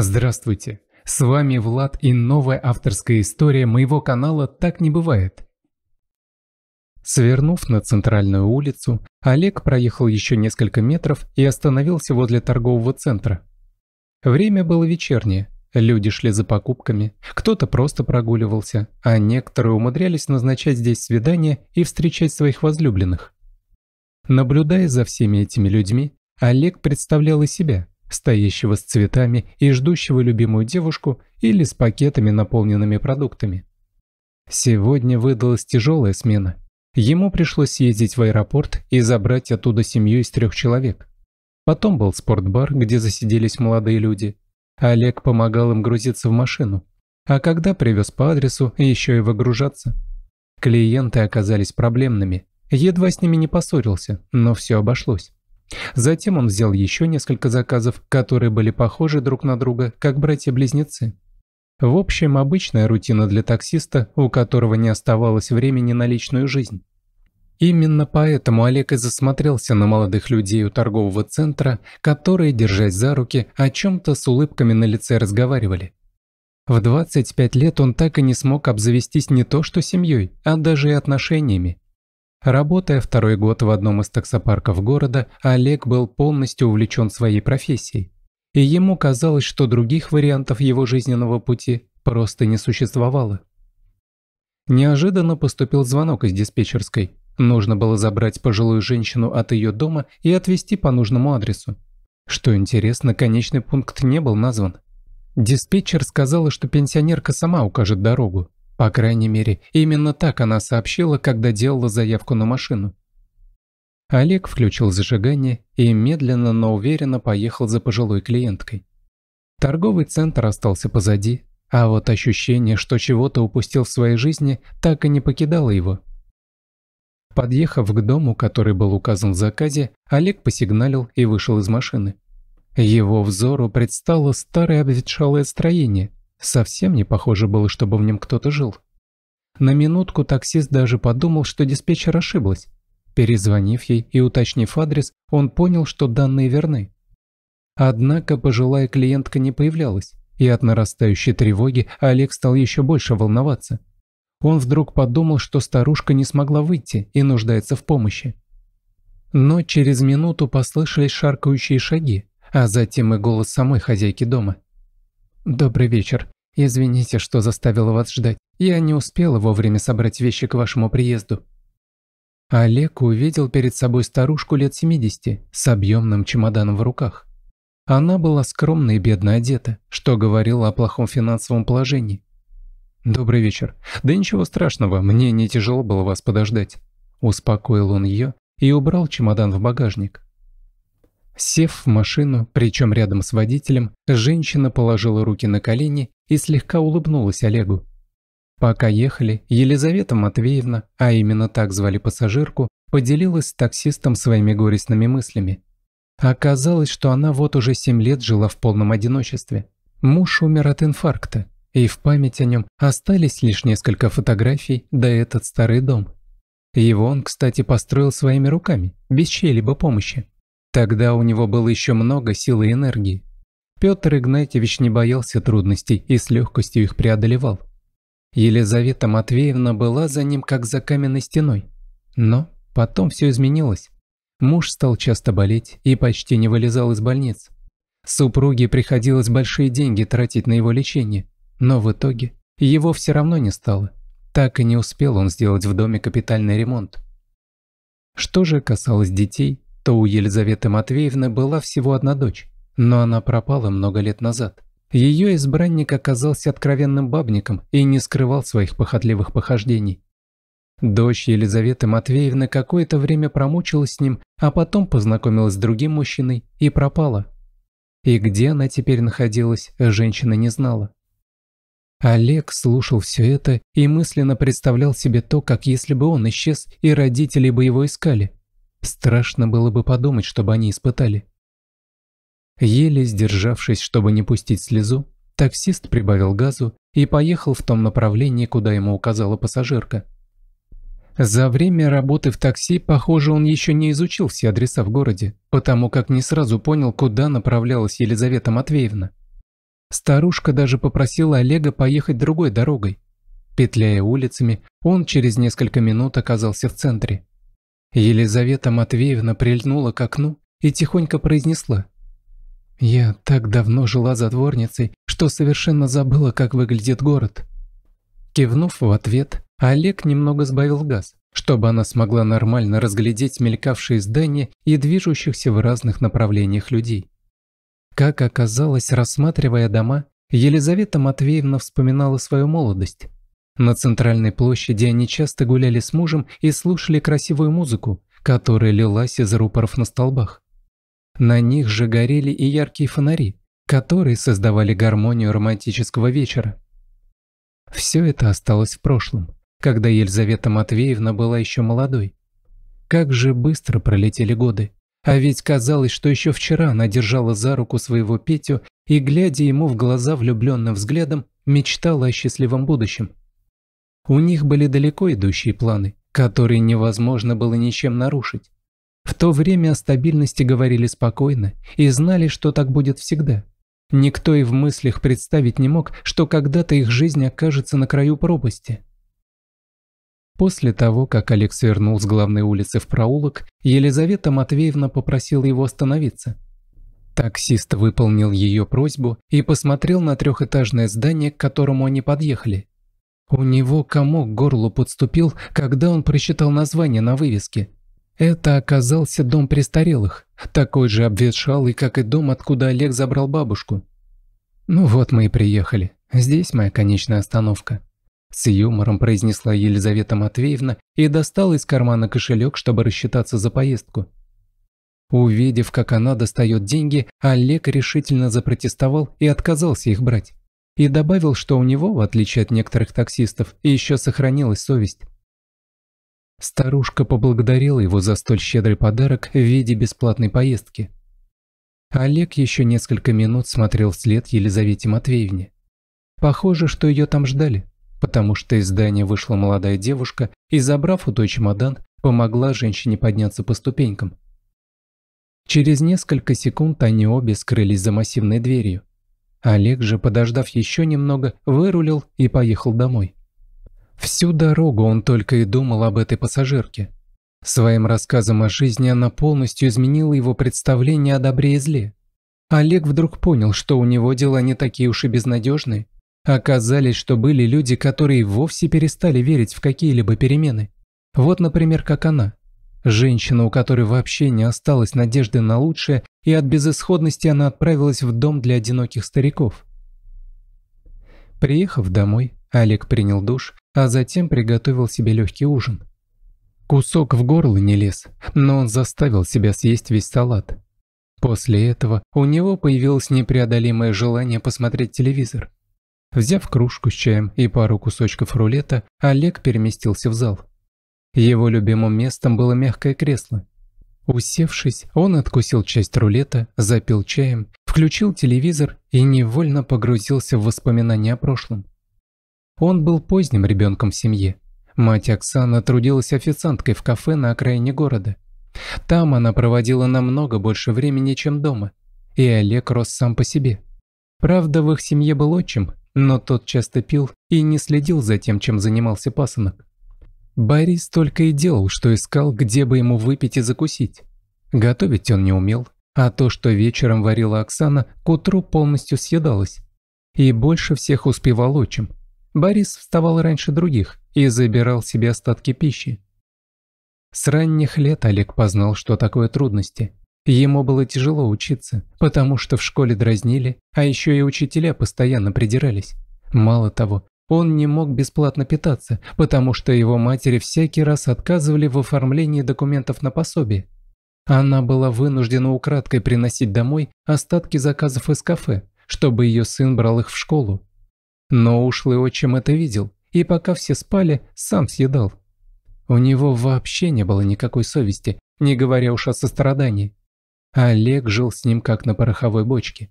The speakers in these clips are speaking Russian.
Здравствуйте! С вами Влад и новая авторская история моего канала «Так не бывает». Свернув на центральную улицу, Олег проехал еще несколько метров и остановился возле торгового центра. Время было вечернее, люди шли за покупками, кто-то просто прогуливался, а некоторые умудрялись назначать здесь свидания и встречать своих возлюбленных. Наблюдая за всеми этими людьми, Олег представлял и себя – стоящего с цветами и ждущего любимую девушку или с пакетами, наполненными продуктами. Сегодня выдалась тяжелая смена. Ему пришлось съездить в аэропорт и забрать оттуда семью из трех человек. Потом был спортбар, где засиделись молодые люди. Олег помогал им грузиться в машину. А когда привез по адресу, еще и выгружаться. Клиенты оказались проблемными. Едва с ними не поссорился, но все обошлось. Затем он взял еще несколько заказов, которые были похожи друг на друга, как братья-близнецы. В общем, обычная рутина для таксиста, у которого не оставалось времени на личную жизнь. Именно поэтому Олег и засмотрелся на молодых людей у торгового центра, которые, держась за руки, о чем-то с улыбками на лице разговаривали. В 25 лет он так и не смог обзавестись не то что семьей, а даже и отношениями, Работая второй год в одном из таксопарков города, Олег был полностью увлечен своей профессией. И ему казалось, что других вариантов его жизненного пути просто не существовало. Неожиданно поступил звонок из диспетчерской. Нужно было забрать пожилую женщину от ее дома и отвезти по нужному адресу. Что интересно, конечный пункт не был назван. Диспетчер сказала, что пенсионерка сама укажет дорогу. По крайней мере, именно так она сообщила, когда делала заявку на машину. Олег включил зажигание и медленно, но уверенно поехал за пожилой клиенткой. Торговый центр остался позади, а вот ощущение, что чего-то упустил в своей жизни, так и не покидало его. Подъехав к дому, который был указан в заказе, Олег посигналил и вышел из машины. Его взору предстало старое обветшалое строение, Совсем не похоже было, чтобы в нем кто-то жил. На минутку таксист даже подумал, что диспетчер ошиблась. Перезвонив ей и уточнив адрес, он понял, что данные верны. Однако пожилая клиентка не появлялась, и от нарастающей тревоги Олег стал еще больше волноваться. Он вдруг подумал, что старушка не смогла выйти и нуждается в помощи. Но через минуту послышались шаркающие шаги, а затем и голос самой хозяйки дома – «Добрый вечер. Извините, что заставила вас ждать. Я не успела вовремя собрать вещи к вашему приезду». Олег увидел перед собой старушку лет 70 с объемным чемоданом в руках. Она была скромно и бедно одета, что говорило о плохом финансовом положении. «Добрый вечер. Да ничего страшного, мне не тяжело было вас подождать». Успокоил он ее и убрал чемодан в багажник. Сев в машину, причем рядом с водителем, женщина положила руки на колени и слегка улыбнулась Олегу. Пока ехали, Елизавета Матвеевна, а именно так звали пассажирку, поделилась с таксистом своими горестными мыслями. Оказалось, что она вот уже семь лет жила в полном одиночестве. Муж умер от инфаркта, и в память о нем остались лишь несколько фотографий, да этот старый дом. Его он, кстати, построил своими руками, без чьей-либо помощи. Тогда у него было еще много силы и энергии. Петр Игнатьевич не боялся трудностей и с легкостью их преодолевал. Елизавета Матвеевна была за ним как за каменной стеной. Но потом все изменилось. Муж стал часто болеть и почти не вылезал из больниц. Супруге приходилось большие деньги тратить на его лечение, но в итоге его все равно не стало. Так и не успел он сделать в доме капитальный ремонт. Что же касалось детей, что у Елизаветы Матвеевны была всего одна дочь, но она пропала много лет назад. Ее избранник оказался откровенным бабником и не скрывал своих похотливых похождений. Дочь Елизаветы Матвеевны какое-то время промучилась с ним, а потом познакомилась с другим мужчиной и пропала. И где она теперь находилась, женщина не знала. Олег слушал все это и мысленно представлял себе то, как если бы он исчез и родители бы его искали. Страшно было бы подумать, чтобы они испытали. Еле сдержавшись, чтобы не пустить слезу, таксист прибавил газу и поехал в том направлении, куда ему указала пассажирка. За время работы в такси, похоже, он еще не изучил все адреса в городе, потому как не сразу понял, куда направлялась Елизавета Матвеевна. Старушка даже попросила Олега поехать другой дорогой. Петляя улицами, он через несколько минут оказался в центре. Елизавета Матвеевна прильнула к окну и тихонько произнесла. «Я так давно жила за дворницей, что совершенно забыла, как выглядит город». Кивнув в ответ, Олег немного сбавил газ, чтобы она смогла нормально разглядеть мелькавшие здания и движущихся в разных направлениях людей. Как оказалось, рассматривая дома, Елизавета Матвеевна вспоминала свою молодость. На центральной площади они часто гуляли с мужем и слушали красивую музыку, которая лилась из рупоров на столбах. На них же горели и яркие фонари, которые создавали гармонию романтического вечера. Все это осталось в прошлом, когда Елизавета Матвеевна была еще молодой. Как же быстро пролетели годы. А ведь казалось, что еще вчера она держала за руку своего Петю и, глядя ему в глаза влюбленным взглядом, мечтала о счастливом будущем. У них были далеко идущие планы, которые невозможно было ничем нарушить. В то время о стабильности говорили спокойно и знали, что так будет всегда. Никто и в мыслях представить не мог, что когда-то их жизнь окажется на краю пропасти. После того, как Олег свернул с главной улицы в проулок, Елизавета Матвеевна попросила его остановиться. Таксист выполнил ее просьбу и посмотрел на трехэтажное здание, к которому они подъехали. У него комок горлу подступил, когда он прочитал название на вывеске. Это оказался дом престарелых, такой же обветшалый, как и дом, откуда Олег забрал бабушку. «Ну вот мы и приехали. Здесь моя конечная остановка», – с юмором произнесла Елизавета Матвеевна и достала из кармана кошелек, чтобы рассчитаться за поездку. Увидев, как она достает деньги, Олег решительно запротестовал и отказался их брать и добавил, что у него, в отличие от некоторых таксистов, еще сохранилась совесть. Старушка поблагодарила его за столь щедрый подарок в виде бесплатной поездки. Олег еще несколько минут смотрел вслед Елизавете Матвеевне. Похоже, что ее там ждали, потому что из здания вышла молодая девушка и, забрав у той чемодан, помогла женщине подняться по ступенькам. Через несколько секунд они обе скрылись за массивной дверью. Олег же, подождав еще немного, вырулил и поехал домой. Всю дорогу он только и думал об этой пассажирке. Своим рассказом о жизни она полностью изменила его представление о добре и зле. Олег вдруг понял, что у него дела не такие уж и безнадежные. Оказались, что были люди, которые вовсе перестали верить в какие-либо перемены. Вот, например, как она. Женщина, у которой вообще не осталось надежды на лучшее, и от безысходности она отправилась в дом для одиноких стариков. Приехав домой, Олег принял душ, а затем приготовил себе легкий ужин. Кусок в горло не лез, но он заставил себя съесть весь салат. После этого у него появилось непреодолимое желание посмотреть телевизор. Взяв кружку с чаем и пару кусочков рулета, Олег переместился в зал. Его любимым местом было мягкое кресло. Усевшись, он откусил часть рулета, запил чаем, включил телевизор и невольно погрузился в воспоминания о прошлом. Он был поздним ребенком в семье. Мать Оксана трудилась официанткой в кафе на окраине города. Там она проводила намного больше времени, чем дома, и Олег рос сам по себе. Правда, в их семье был отчим, но тот часто пил и не следил за тем, чем занимался пасынок. Борис только и делал, что искал, где бы ему выпить и закусить. Готовить он не умел, а то, что вечером варила Оксана, к утру полностью съедалось. И больше всех успевал отчим. Борис вставал раньше других и забирал себе остатки пищи. С ранних лет Олег познал, что такое трудности. Ему было тяжело учиться, потому что в школе дразнили, а еще и учителя постоянно придирались. Мало того, он не мог бесплатно питаться, потому что его матери всякий раз отказывали в оформлении документов на пособие. Она была вынуждена украдкой приносить домой остатки заказов из кафе, чтобы ее сын брал их в школу. Но ушлый отчим это видел, и пока все спали, сам съедал. У него вообще не было никакой совести, не говоря уж о сострадании. Олег жил с ним как на пороховой бочке.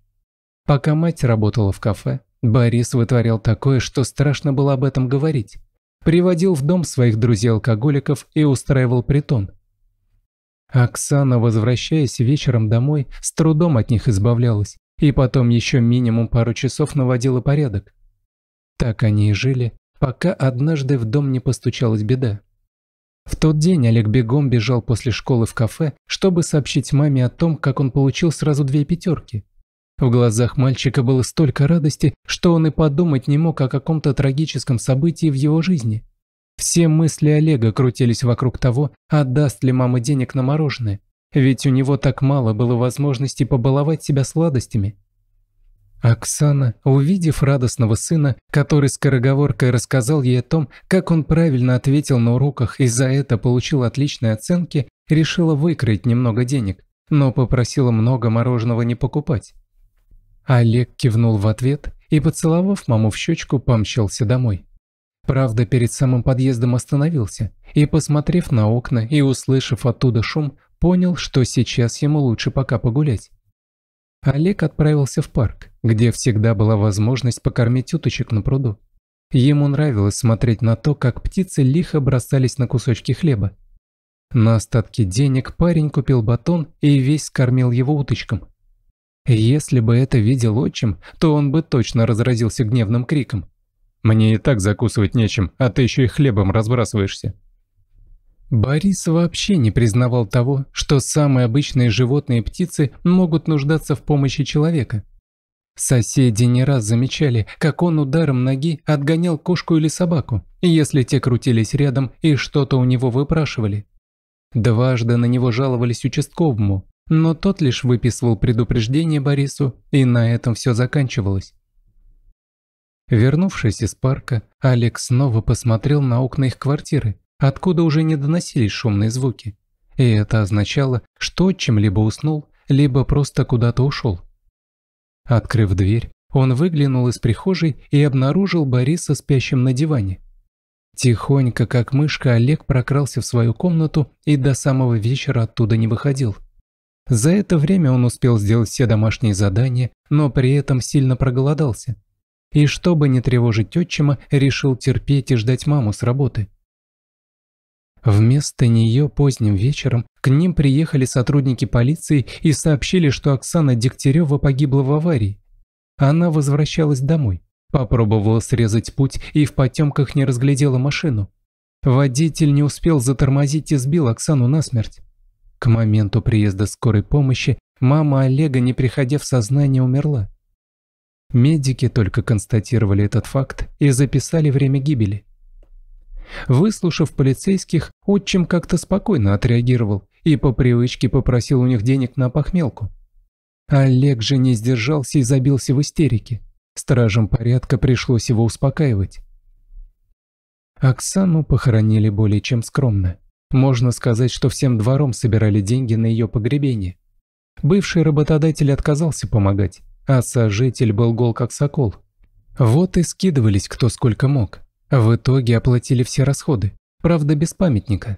Пока мать работала в кафе, Борис вытворял такое, что страшно было об этом говорить. Приводил в дом своих друзей-алкоголиков и устраивал притон. Оксана, возвращаясь вечером домой, с трудом от них избавлялась и потом еще минимум пару часов наводила порядок. Так они и жили, пока однажды в дом не постучалась беда. В тот день Олег бегом бежал после школы в кафе, чтобы сообщить маме о том, как он получил сразу две пятерки. В глазах мальчика было столько радости, что он и подумать не мог о каком-то трагическом событии в его жизни. Все мысли Олега крутились вокруг того, отдаст а ли мама денег на мороженое, ведь у него так мало было возможности побаловать себя сладостями. Оксана, увидев радостного сына, который скороговоркой рассказал ей о том, как он правильно ответил на уроках и за это получил отличные оценки, решила выкроить немного денег, но попросила много мороженого не покупать. Олег кивнул в ответ и, поцеловав маму в щечку, помчался домой. Правда, перед самым подъездом остановился и, посмотрев на окна и услышав оттуда шум, понял, что сейчас ему лучше пока погулять. Олег отправился в парк, где всегда была возможность покормить уточек на пруду. Ему нравилось смотреть на то, как птицы лихо бросались на кусочки хлеба. На остатки денег парень купил батон и весь скормил его уточкам. Если бы это видел отчим, то он бы точно разразился гневным криком. «Мне и так закусывать нечем, а ты еще и хлебом разбрасываешься». Борис вообще не признавал того, что самые обычные животные и птицы могут нуждаться в помощи человека. Соседи не раз замечали, как он ударом ноги отгонял кошку или собаку, если те крутились рядом и что-то у него выпрашивали. Дважды на него жаловались участковому, но тот лишь выписывал предупреждение Борису, и на этом все заканчивалось. Вернувшись из парка, Алекс снова посмотрел на окна их квартиры, откуда уже не доносились шумные звуки. И это означало, что чем либо уснул, либо просто куда-то ушел. Открыв дверь, он выглянул из прихожей и обнаружил Бориса спящим на диване. Тихонько, как мышка, Олег прокрался в свою комнату и до самого вечера оттуда не выходил. За это время он успел сделать все домашние задания, но при этом сильно проголодался. И чтобы не тревожить отчима, решил терпеть и ждать маму с работы. Вместо нее поздним вечером к ним приехали сотрудники полиции и сообщили, что Оксана Дегтярева погибла в аварии. Она возвращалась домой, попробовала срезать путь и в потемках не разглядела машину. Водитель не успел затормозить и сбил Оксану насмерть. К моменту приезда скорой помощи мама Олега, не приходя в сознание, умерла. Медики только констатировали этот факт и записали время гибели. Выслушав полицейских, отчим как-то спокойно отреагировал и по привычке попросил у них денег на похмелку. Олег же не сдержался и забился в истерике. Стражам порядка пришлось его успокаивать. Оксану похоронили более чем скромно. Можно сказать, что всем двором собирали деньги на ее погребение. Бывший работодатель отказался помогать, а сожитель был гол как сокол. Вот и скидывались кто сколько мог. В итоге оплатили все расходы, правда без памятника.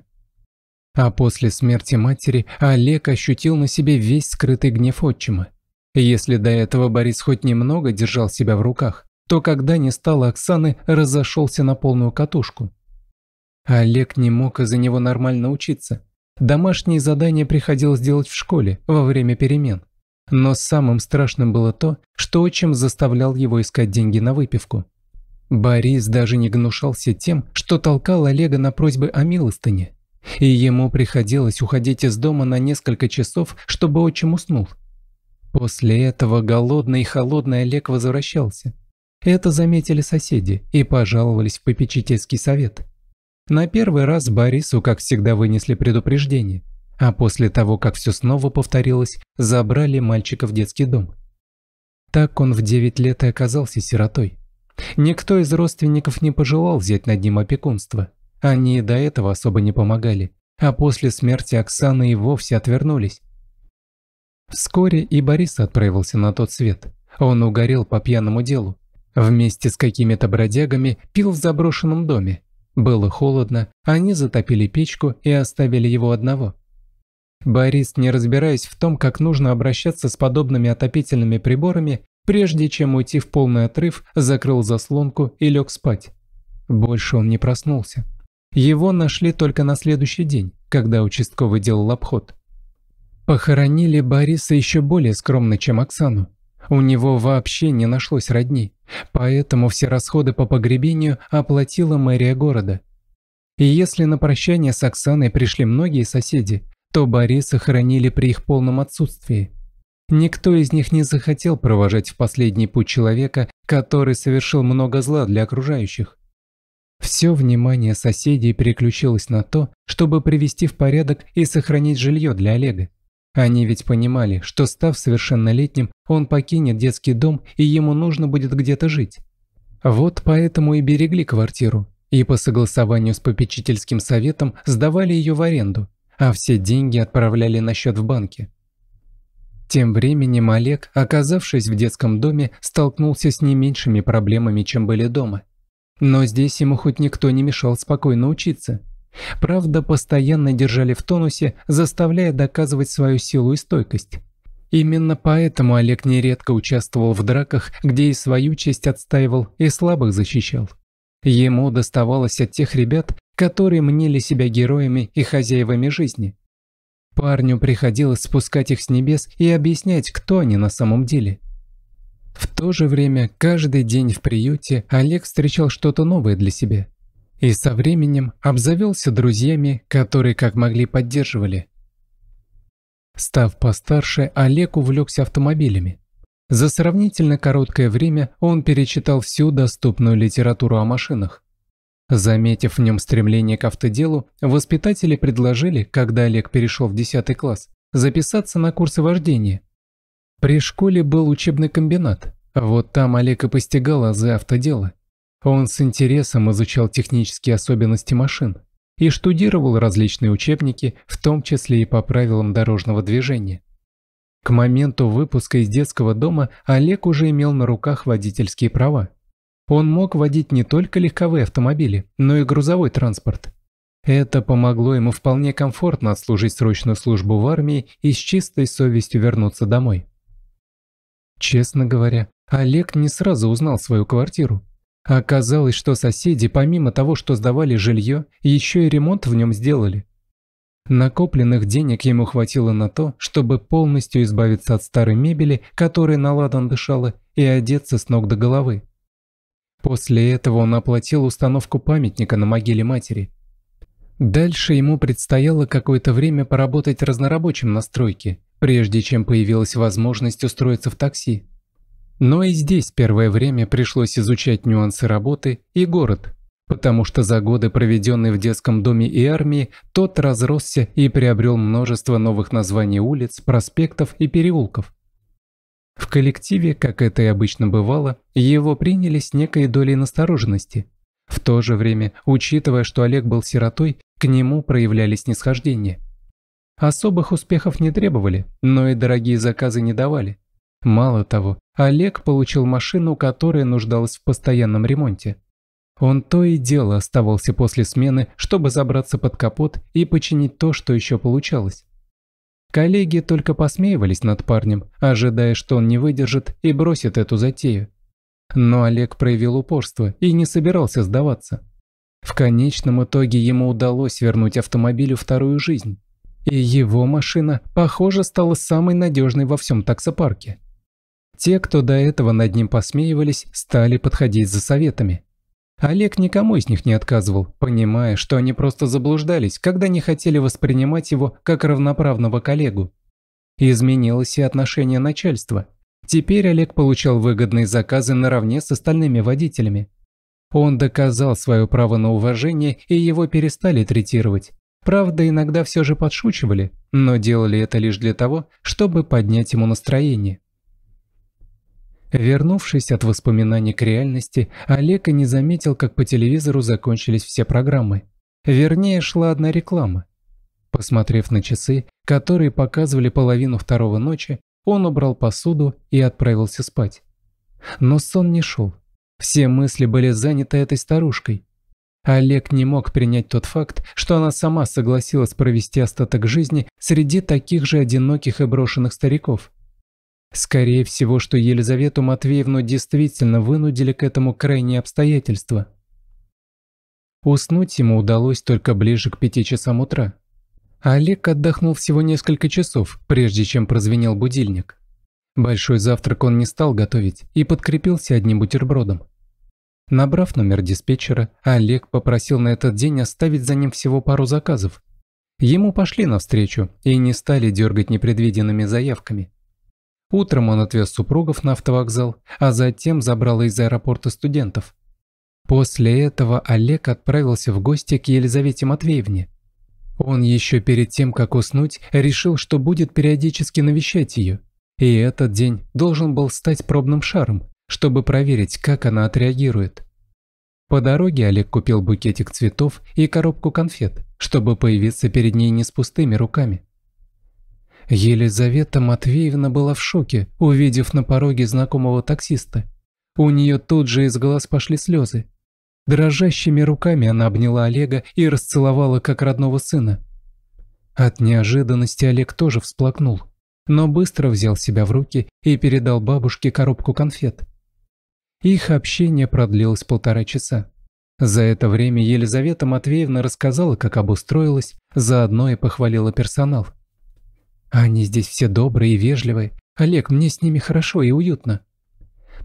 А после смерти матери Олег ощутил на себе весь скрытый гнев отчима. Если до этого Борис хоть немного держал себя в руках, то когда не стало Оксаны, разошелся на полную катушку. Олег не мог из-за него нормально учиться. Домашние задания приходилось делать в школе во время перемен. Но самым страшным было то, что отчим заставлял его искать деньги на выпивку. Борис даже не гнушался тем, что толкал Олега на просьбы о милостыне. И ему приходилось уходить из дома на несколько часов, чтобы отчим уснул. После этого голодный и холодный Олег возвращался. Это заметили соседи и пожаловались в попечительский совет. На первый раз Борису, как всегда, вынесли предупреждение, а после того, как все снова повторилось, забрали мальчика в детский дом. Так он в 9 лет и оказался сиротой. Никто из родственников не пожелал взять над ним опекунство. Они и до этого особо не помогали, а после смерти Оксаны и вовсе отвернулись. Вскоре и Борис отправился на тот свет. Он угорел по пьяному делу. Вместе с какими-то бродягами пил в заброшенном доме, было холодно, они затопили печку и оставили его одного. Борис, не разбираясь в том, как нужно обращаться с подобными отопительными приборами, прежде чем уйти в полный отрыв, закрыл заслонку и лег спать. Больше он не проснулся. Его нашли только на следующий день, когда участковый делал обход. Похоронили Бориса еще более скромно, чем Оксану. У него вообще не нашлось родни, поэтому все расходы по погребению оплатила мэрия города. И если на прощание с Оксаной пришли многие соседи, то Бориса хоронили при их полном отсутствии. Никто из них не захотел провожать в последний путь человека, который совершил много зла для окружающих. Все внимание соседей переключилось на то, чтобы привести в порядок и сохранить жилье для Олега. Они ведь понимали, что став совершеннолетним, он покинет детский дом и ему нужно будет где-то жить. Вот поэтому и берегли квартиру, и по согласованию с попечительским советом сдавали ее в аренду, а все деньги отправляли на счет в банке. Тем временем Олег, оказавшись в детском доме, столкнулся с не меньшими проблемами, чем были дома. Но здесь ему хоть никто не мешал спокойно учиться. Правда, постоянно держали в тонусе, заставляя доказывать свою силу и стойкость. Именно поэтому Олег нередко участвовал в драках, где и свою честь отстаивал, и слабых защищал. Ему доставалось от тех ребят, которые мнили себя героями и хозяевами жизни. Парню приходилось спускать их с небес и объяснять, кто они на самом деле. В то же время каждый день в приюте Олег встречал что-то новое для себя – и со временем обзавелся друзьями, которые как могли поддерживали. Став постарше, Олег увлекся автомобилями. За сравнительно короткое время он перечитал всю доступную литературу о машинах. Заметив в нем стремление к автоделу, воспитатели предложили, когда Олег перешел в 10 класс, записаться на курсы вождения. При школе был учебный комбинат, а вот там Олег и постигал азы автодела. Он с интересом изучал технические особенности машин и штудировал различные учебники, в том числе и по правилам дорожного движения. К моменту выпуска из детского дома Олег уже имел на руках водительские права. Он мог водить не только легковые автомобили, но и грузовой транспорт. Это помогло ему вполне комфортно отслужить срочную службу в армии и с чистой совестью вернуться домой. Честно говоря, Олег не сразу узнал свою квартиру. А оказалось, что соседи, помимо того, что сдавали жилье, еще и ремонт в нем сделали. Накопленных денег ему хватило на то, чтобы полностью избавиться от старой мебели, которая на ладан дышала, и одеться с ног до головы. После этого он оплатил установку памятника на могиле матери. Дальше ему предстояло какое-то время поработать разнорабочим на стройке, прежде чем появилась возможность устроиться в такси. Но и здесь первое время пришлось изучать нюансы работы и город, потому что за годы, проведенные в детском доме и армии, тот разросся и приобрел множество новых названий улиц, проспектов и переулков. В коллективе, как это и обычно бывало, его приняли с некой долей настороженности. В то же время, учитывая, что Олег был сиротой, к нему проявлялись снисхождение. Особых успехов не требовали, но и дорогие заказы не давали. Мало того, Олег получил машину, которая нуждалась в постоянном ремонте. Он то и дело оставался после смены, чтобы забраться под капот и починить то, что еще получалось. Коллеги только посмеивались над парнем, ожидая, что он не выдержит и бросит эту затею. Но Олег проявил упорство и не собирался сдаваться. В конечном итоге ему удалось вернуть автомобилю вторую жизнь. И его машина, похоже, стала самой надежной во всем таксопарке. Те, кто до этого над ним посмеивались, стали подходить за советами. Олег никому из них не отказывал, понимая, что они просто заблуждались, когда не хотели воспринимать его как равноправного коллегу. Изменилось и отношение начальства. Теперь Олег получал выгодные заказы наравне с остальными водителями. Он доказал свое право на уважение, и его перестали третировать. Правда, иногда все же подшучивали, но делали это лишь для того, чтобы поднять ему настроение. Вернувшись от воспоминаний к реальности, Олег и не заметил, как по телевизору закончились все программы. Вернее, шла одна реклама. Посмотрев на часы, которые показывали половину второго ночи, он убрал посуду и отправился спать. Но сон не шел. Все мысли были заняты этой старушкой. Олег не мог принять тот факт, что она сама согласилась провести остаток жизни среди таких же одиноких и брошенных стариков – Скорее всего, что Елизавету Матвеевну действительно вынудили к этому крайние обстоятельства. Уснуть ему удалось только ближе к пяти часам утра. А Олег отдохнул всего несколько часов, прежде чем прозвенел будильник. Большой завтрак он не стал готовить и подкрепился одним бутербродом. Набрав номер диспетчера, Олег попросил на этот день оставить за ним всего пару заказов. Ему пошли навстречу и не стали дергать непредвиденными заявками – Утром он отвез супругов на автовокзал, а затем забрал из аэропорта студентов. После этого Олег отправился в гости к Елизавете Матвеевне. Он еще перед тем, как уснуть, решил, что будет периодически навещать ее. И этот день должен был стать пробным шаром, чтобы проверить, как она отреагирует. По дороге Олег купил букетик цветов и коробку конфет, чтобы появиться перед ней не с пустыми руками. Елизавета Матвеевна была в шоке, увидев на пороге знакомого таксиста. У нее тут же из глаз пошли слезы. Дрожащими руками она обняла Олега и расцеловала как родного сына. От неожиданности Олег тоже всплакнул, но быстро взял себя в руки и передал бабушке коробку конфет. Их общение продлилось полтора часа. За это время Елизавета Матвеевна рассказала, как обустроилась, заодно и похвалила персонал – они здесь все добрые и вежливые. Олег, мне с ними хорошо и уютно».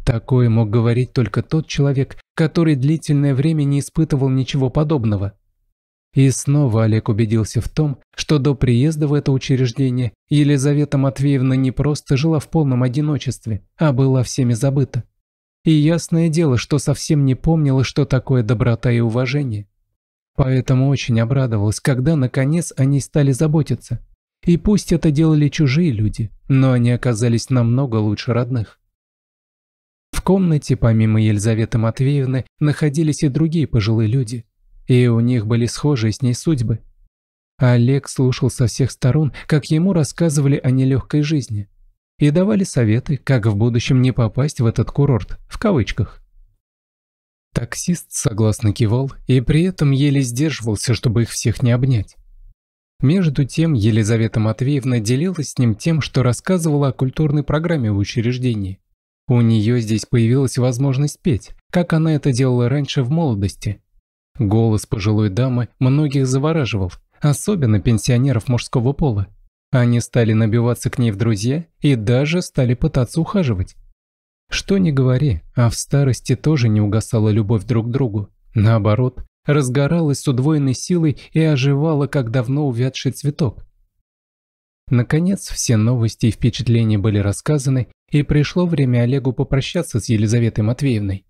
Такое мог говорить только тот человек, который длительное время не испытывал ничего подобного. И снова Олег убедился в том, что до приезда в это учреждение Елизавета Матвеевна не просто жила в полном одиночестве, а была всеми забыта. И ясное дело, что совсем не помнила, что такое доброта и уважение. Поэтому очень обрадовалась, когда наконец они стали заботиться – и пусть это делали чужие люди, но они оказались намного лучше родных. В комнате, помимо Елизаветы Матвеевны, находились и другие пожилые люди, и у них были схожие с ней судьбы. Олег слушал со всех сторон, как ему рассказывали о нелегкой жизни, и давали советы, как в будущем не попасть в этот курорт, в кавычках. Таксист согласно кивал и при этом еле сдерживался, чтобы их всех не обнять. Между тем Елизавета Матвеевна делилась с ним тем, что рассказывала о культурной программе в учреждении. У нее здесь появилась возможность петь, как она это делала раньше в молодости. Голос пожилой дамы многих завораживал, особенно пенсионеров мужского пола. Они стали набиваться к ней в друзья и даже стали пытаться ухаживать. Что ни говори, а в старости тоже не угасала любовь друг к другу. Наоборот, разгоралась с удвоенной силой и оживала, как давно увядший цветок. Наконец, все новости и впечатления были рассказаны, и пришло время Олегу попрощаться с Елизаветой Матвеевной.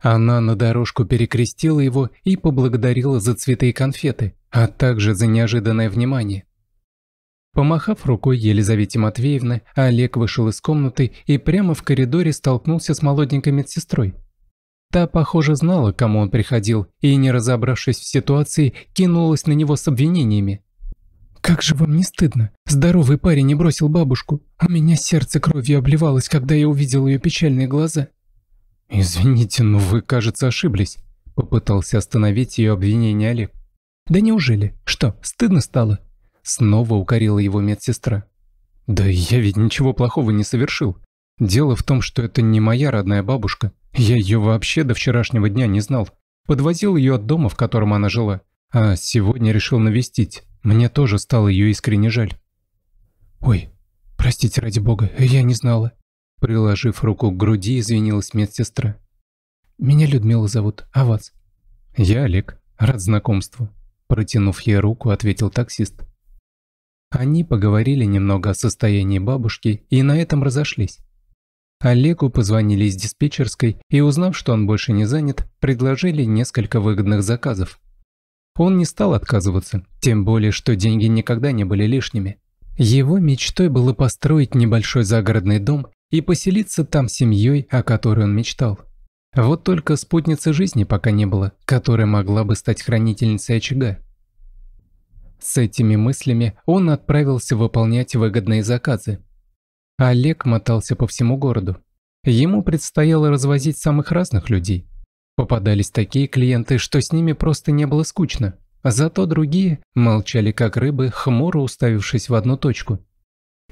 Она на дорожку перекрестила его и поблагодарила за цветы и конфеты, а также за неожиданное внимание. Помахав рукой Елизавете Матвеевне, Олег вышел из комнаты и прямо в коридоре столкнулся с молоденькой медсестрой. Та, похоже, знала, к кому он приходил, и, не разобравшись в ситуации, кинулась на него с обвинениями. «Как же вам не стыдно? Здоровый парень не бросил бабушку, а меня сердце кровью обливалось, когда я увидел ее печальные глаза». «Извините, но вы, кажется, ошиблись», — попытался остановить ее обвинение Олег. «Да неужели? Что, стыдно стало?» Снова укорила его медсестра. «Да я ведь ничего плохого не совершил. Дело в том, что это не моя родная бабушка. Я ее вообще до вчерашнего дня не знал. Подвозил ее от дома, в котором она жила. А сегодня решил навестить. Мне тоже стало ее искренне жаль. «Ой, простите ради бога, я не знала». Приложив руку к груди, извинилась медсестра. «Меня Людмила зовут, а вас?» «Я Олег, рад знакомству», – протянув ей руку, ответил таксист. Они поговорили немного о состоянии бабушки и на этом разошлись. Олегу позвонили из диспетчерской и, узнав, что он больше не занят, предложили несколько выгодных заказов. Он не стал отказываться, тем более, что деньги никогда не были лишними. Его мечтой было построить небольшой загородный дом и поселиться там с семьей, о которой он мечтал. Вот только спутницы жизни пока не было, которая могла бы стать хранительницей очага. С этими мыслями он отправился выполнять выгодные заказы, Олег мотался по всему городу. Ему предстояло развозить самых разных людей. Попадались такие клиенты, что с ними просто не было скучно. Зато другие молчали как рыбы, хмуро уставившись в одну точку.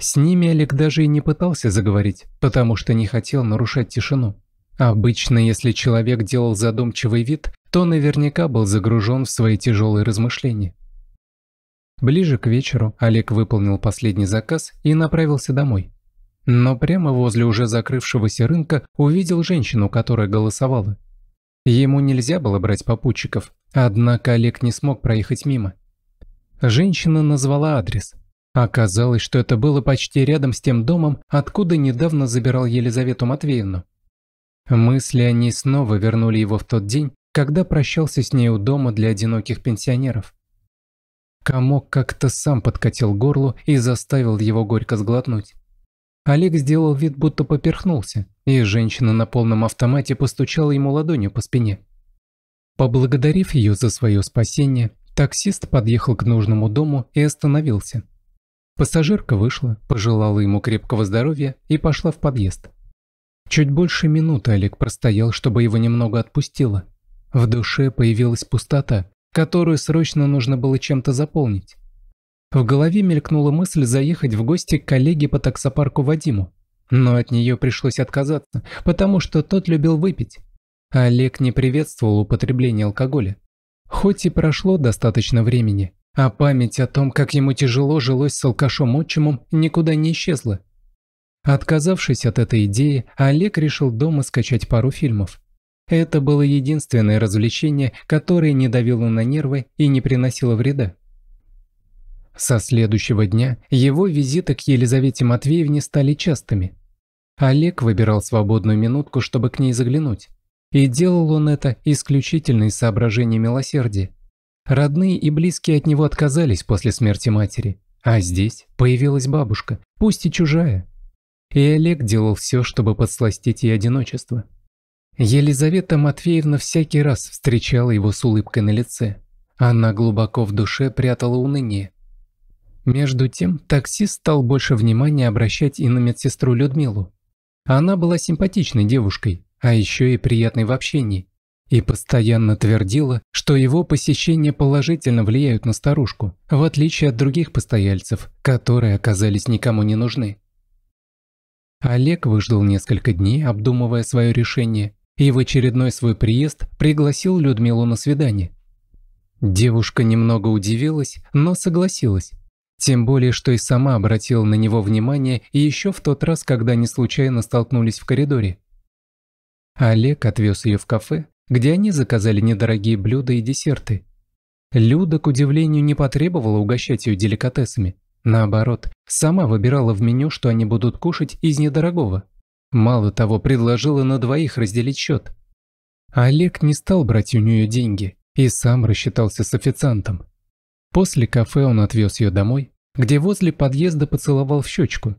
С ними Олег даже и не пытался заговорить, потому что не хотел нарушать тишину. Обычно, если человек делал задумчивый вид, то наверняка был загружен в свои тяжелые размышления. Ближе к вечеру Олег выполнил последний заказ и направился домой но прямо возле уже закрывшегося рынка увидел женщину, которая голосовала. Ему нельзя было брать попутчиков, однако Олег не смог проехать мимо. Женщина назвала адрес. Оказалось, что это было почти рядом с тем домом, откуда недавно забирал Елизавету Матвеевну. Мысли о ней снова вернули его в тот день, когда прощался с ней у дома для одиноких пенсионеров. Комок как-то сам подкатил горло и заставил его горько сглотнуть. Олег сделал вид, будто поперхнулся, и женщина на полном автомате постучала ему ладонью по спине. Поблагодарив ее за свое спасение, таксист подъехал к нужному дому и остановился. Пассажирка вышла, пожелала ему крепкого здоровья и пошла в подъезд. Чуть больше минуты Олег простоял, чтобы его немного отпустило. В душе появилась пустота, которую срочно нужно было чем-то заполнить. В голове мелькнула мысль заехать в гости к коллеге по таксопарку Вадиму. Но от нее пришлось отказаться, потому что тот любил выпить. Олег не приветствовал употребление алкоголя. Хоть и прошло достаточно времени, а память о том, как ему тяжело жилось с алкашом-отчимом, никуда не исчезла. Отказавшись от этой идеи, Олег решил дома скачать пару фильмов. Это было единственное развлечение, которое не давило на нервы и не приносило вреда. Со следующего дня его визиты к Елизавете Матвеевне стали частыми. Олег выбирал свободную минутку, чтобы к ней заглянуть. И делал он это исключительно из соображений милосердия. Родные и близкие от него отказались после смерти матери. А здесь появилась бабушка, пусть и чужая. И Олег делал все, чтобы подсластить ей одиночество. Елизавета Матвеевна всякий раз встречала его с улыбкой на лице. Она глубоко в душе прятала уныние, между тем, таксист стал больше внимания обращать и на медсестру Людмилу. Она была симпатичной девушкой, а еще и приятной в общении, и постоянно твердила, что его посещения положительно влияют на старушку, в отличие от других постояльцев, которые оказались никому не нужны. Олег выждал несколько дней, обдумывая свое решение, и в очередной свой приезд пригласил Людмилу на свидание. Девушка немного удивилась, но согласилась, тем более, что и сама обратила на него внимание еще в тот раз, когда они случайно столкнулись в коридоре. Олег отвез ее в кафе, где они заказали недорогие блюда и десерты. Люда, к удивлению, не потребовала угощать ее деликатесами. Наоборот, сама выбирала в меню, что они будут кушать из недорогого. Мало того, предложила на двоих разделить счет. Олег не стал брать у нее деньги и сам рассчитался с официантом. После кафе он отвез ее домой, где возле подъезда поцеловал в щечку.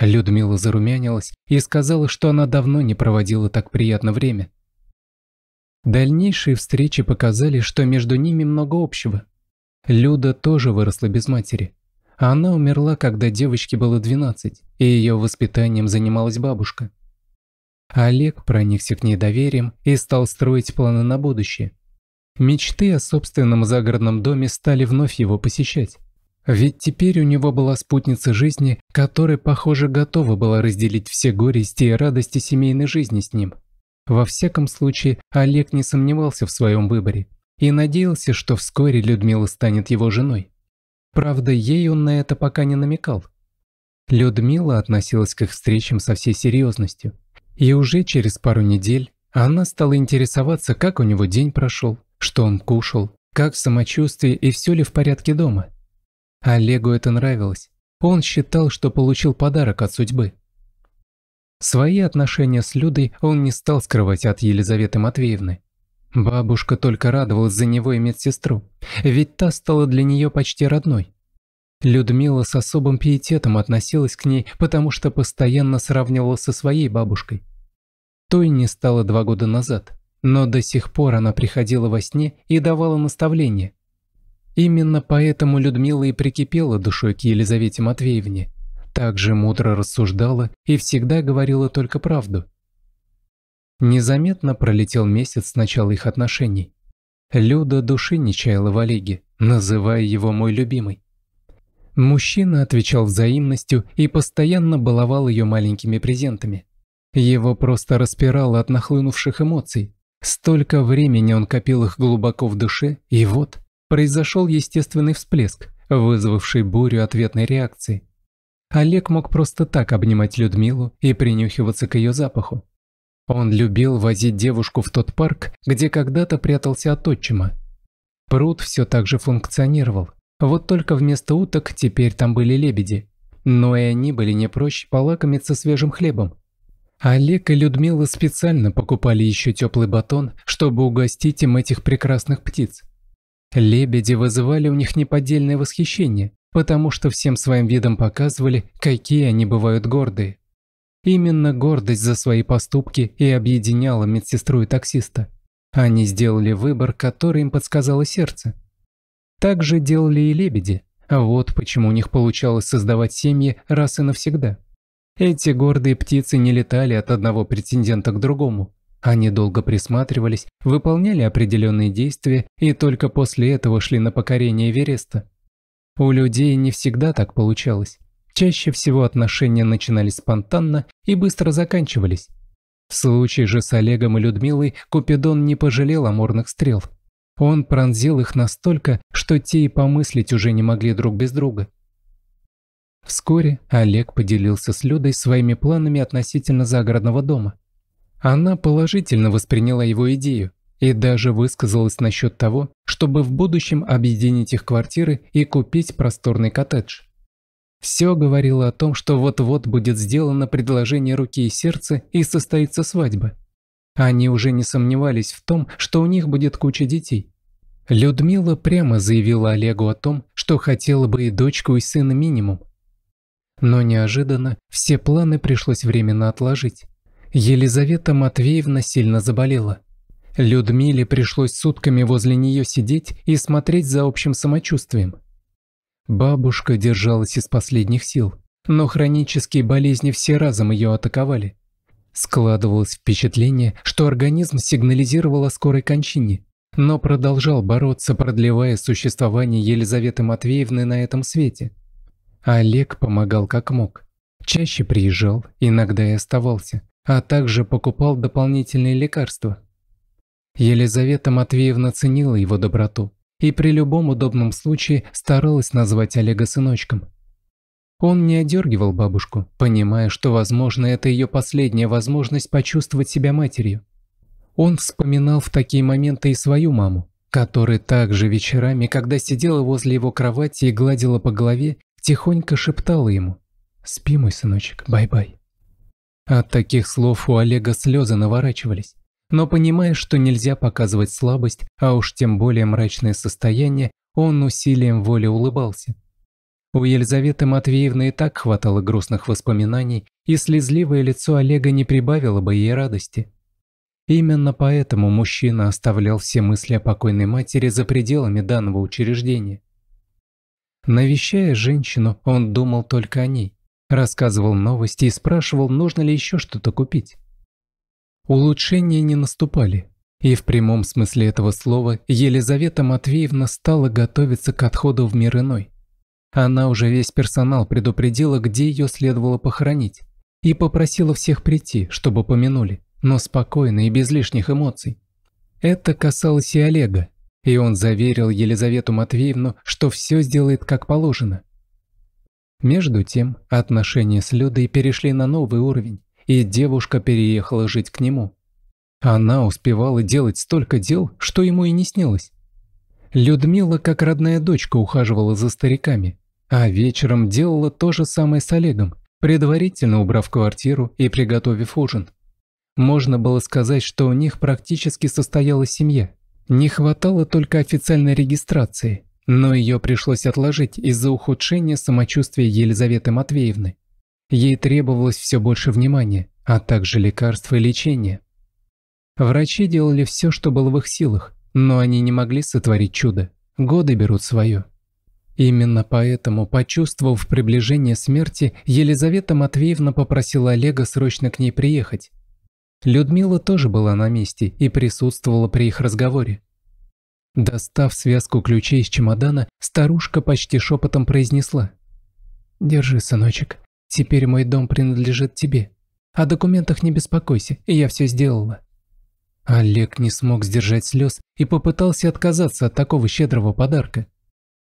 Людмила зарумянилась и сказала, что она давно не проводила так приятно время. Дальнейшие встречи показали, что между ними много общего. Люда тоже выросла без матери. Она умерла, когда девочке было 12, и ее воспитанием занималась бабушка. Олег проникся к ней доверием и стал строить планы на будущее. Мечты о собственном загородном доме стали вновь его посещать. Ведь теперь у него была спутница жизни, которая, похоже, готова была разделить все горести и радости семейной жизни с ним. Во всяком случае, Олег не сомневался в своем выборе и надеялся, что вскоре Людмила станет его женой. Правда, ей он на это пока не намекал. Людмила относилась к их встречам со всей серьезностью. И уже через пару недель она стала интересоваться, как у него день прошел, что он кушал, как самочувствие и все ли в порядке дома. Олегу это нравилось. Он считал, что получил подарок от судьбы. Свои отношения с Людой он не стал скрывать от Елизаветы Матвеевны. Бабушка только радовалась за него и медсестру, ведь та стала для нее почти родной. Людмила с особым пиететом относилась к ней, потому что постоянно сравнивала со своей бабушкой. Той не стало два года назад. Но до сих пор она приходила во сне и давала наставления. Именно поэтому Людмила и прикипела душой к Елизавете Матвеевне. Также мудро рассуждала и всегда говорила только правду. Незаметно пролетел месяц с начала их отношений. Люда души не чаяла в Олеге, называя его «мой любимый». Мужчина отвечал взаимностью и постоянно баловал ее маленькими презентами. Его просто распирало от нахлынувших эмоций. Столько времени он копил их глубоко в душе, и вот произошел естественный всплеск, вызвавший бурю ответной реакции. Олег мог просто так обнимать Людмилу и принюхиваться к ее запаху. Он любил возить девушку в тот парк, где когда-то прятался от отчима. Пруд все так же функционировал, вот только вместо уток теперь там были лебеди. Но и они были не проще полакомиться свежим хлебом. Олег и Людмила специально покупали еще теплый батон, чтобы угостить им этих прекрасных птиц. Лебеди вызывали у них неподдельное восхищение, потому что всем своим видом показывали, какие они бывают гордые. Именно гордость за свои поступки и объединяла медсестру и таксиста. Они сделали выбор, который им подсказало сердце. Так же делали и лебеди. Вот почему у них получалось создавать семьи раз и навсегда. Эти гордые птицы не летали от одного претендента к другому. Они долго присматривались, выполняли определенные действия и только после этого шли на покорение Вереста. У людей не всегда так получалось. Чаще всего отношения начинались спонтанно и быстро заканчивались. В случае же с Олегом и Людмилой Купидон не пожалел аморных стрел. Он пронзил их настолько, что те и помыслить уже не могли друг без друга. Вскоре Олег поделился с Людой своими планами относительно загородного дома. Она положительно восприняла его идею и даже высказалась насчет того, чтобы в будущем объединить их квартиры и купить просторный коттедж. Все говорило о том, что вот-вот будет сделано предложение руки и сердца и состоится свадьба. Они уже не сомневались в том, что у них будет куча детей. Людмила прямо заявила Олегу о том, что хотела бы и дочку, и сына минимум, но неожиданно все планы пришлось временно отложить. Елизавета Матвеевна сильно заболела. Людмиле пришлось сутками возле нее сидеть и смотреть за общим самочувствием. Бабушка держалась из последних сил, но хронические болезни все разом ее атаковали. Складывалось впечатление, что организм сигнализировал о скорой кончине, но продолжал бороться, продлевая существование Елизаветы Матвеевны на этом свете – а Олег помогал как мог. Чаще приезжал, иногда и оставался, а также покупал дополнительные лекарства. Елизавета Матвеевна ценила его доброту и при любом удобном случае старалась назвать Олега сыночком. Он не одергивал бабушку, понимая, что, возможно, это ее последняя возможность почувствовать себя матерью. Он вспоминал в такие моменты и свою маму, которая также вечерами, когда сидела возле его кровати и гладила по голове, тихонько шептала ему «Спи, мой сыночек, бай-бай». От таких слов у Олега слезы наворачивались, но понимая, что нельзя показывать слабость, а уж тем более мрачное состояние, он усилием воли улыбался. У Елизаветы Матвеевны и так хватало грустных воспоминаний, и слезливое лицо Олега не прибавило бы ей радости. Именно поэтому мужчина оставлял все мысли о покойной матери за пределами данного учреждения. Навещая женщину, он думал только о ней. Рассказывал новости и спрашивал, нужно ли еще что-то купить. Улучшения не наступали. И в прямом смысле этого слова Елизавета Матвеевна стала готовиться к отходу в мир иной. Она уже весь персонал предупредила, где ее следовало похоронить, и попросила всех прийти, чтобы помянули, но спокойно и без лишних эмоций. Это касалось и Олега, и он заверил Елизавету Матвеевну, что все сделает как положено. Между тем, отношения с Людой перешли на новый уровень, и девушка переехала жить к нему. Она успевала делать столько дел, что ему и не снилось. Людмила, как родная дочка, ухаживала за стариками, а вечером делала то же самое с Олегом, предварительно убрав квартиру и приготовив ужин. Можно было сказать, что у них практически состоялась семья – не хватало только официальной регистрации, но ее пришлось отложить из-за ухудшения самочувствия Елизаветы Матвеевны. Ей требовалось все больше внимания, а также лекарства и лечения. Врачи делали все, что было в их силах, но они не могли сотворить чудо. Годы берут свое. Именно поэтому, почувствовав приближение смерти, Елизавета Матвеевна попросила Олега срочно к ней приехать. Людмила тоже была на месте и присутствовала при их разговоре. Достав связку ключей из чемодана, старушка почти шепотом произнесла. «Держи, сыночек, теперь мой дом принадлежит тебе. О документах не беспокойся, я все сделала». Олег не смог сдержать слез и попытался отказаться от такого щедрого подарка.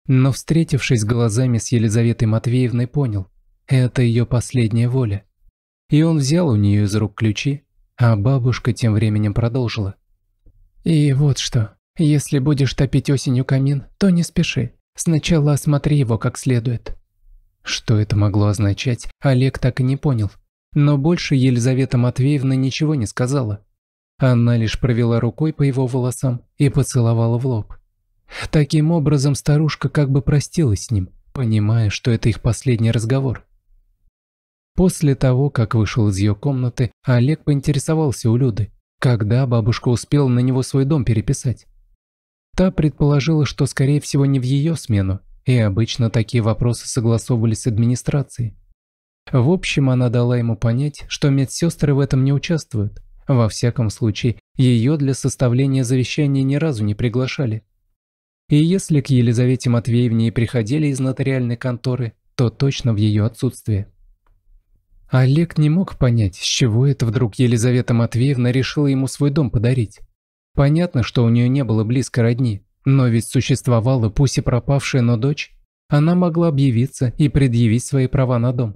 Но, встретившись глазами с Елизаветой Матвеевной, понял – это ее последняя воля. И он взял у нее из рук ключи, а бабушка тем временем продолжила. «И вот что. Если будешь топить осенью камин, то не спеши. Сначала осмотри его как следует». Что это могло означать, Олег так и не понял. Но больше Елизавета Матвеевна ничего не сказала. Она лишь провела рукой по его волосам и поцеловала в лоб. Таким образом, старушка как бы простилась с ним, понимая, что это их последний разговор. После того, как вышел из ее комнаты, Олег поинтересовался у Люды, когда бабушка успела на него свой дом переписать. Та предположила, что, скорее всего, не в ее смену, и обычно такие вопросы согласовывались с администрацией. В общем, она дала ему понять, что медсестры в этом не участвуют. Во всяком случае, ее для составления завещания ни разу не приглашали. И если к Елизавете Матвеевне и приходили из нотариальной конторы, то точно в ее отсутствие. Олег не мог понять, с чего это вдруг Елизавета Матвеевна решила ему свой дом подарить. Понятно, что у нее не было близко родни, но ведь существовала пусть и пропавшая, но дочь. Она могла объявиться и предъявить свои права на дом.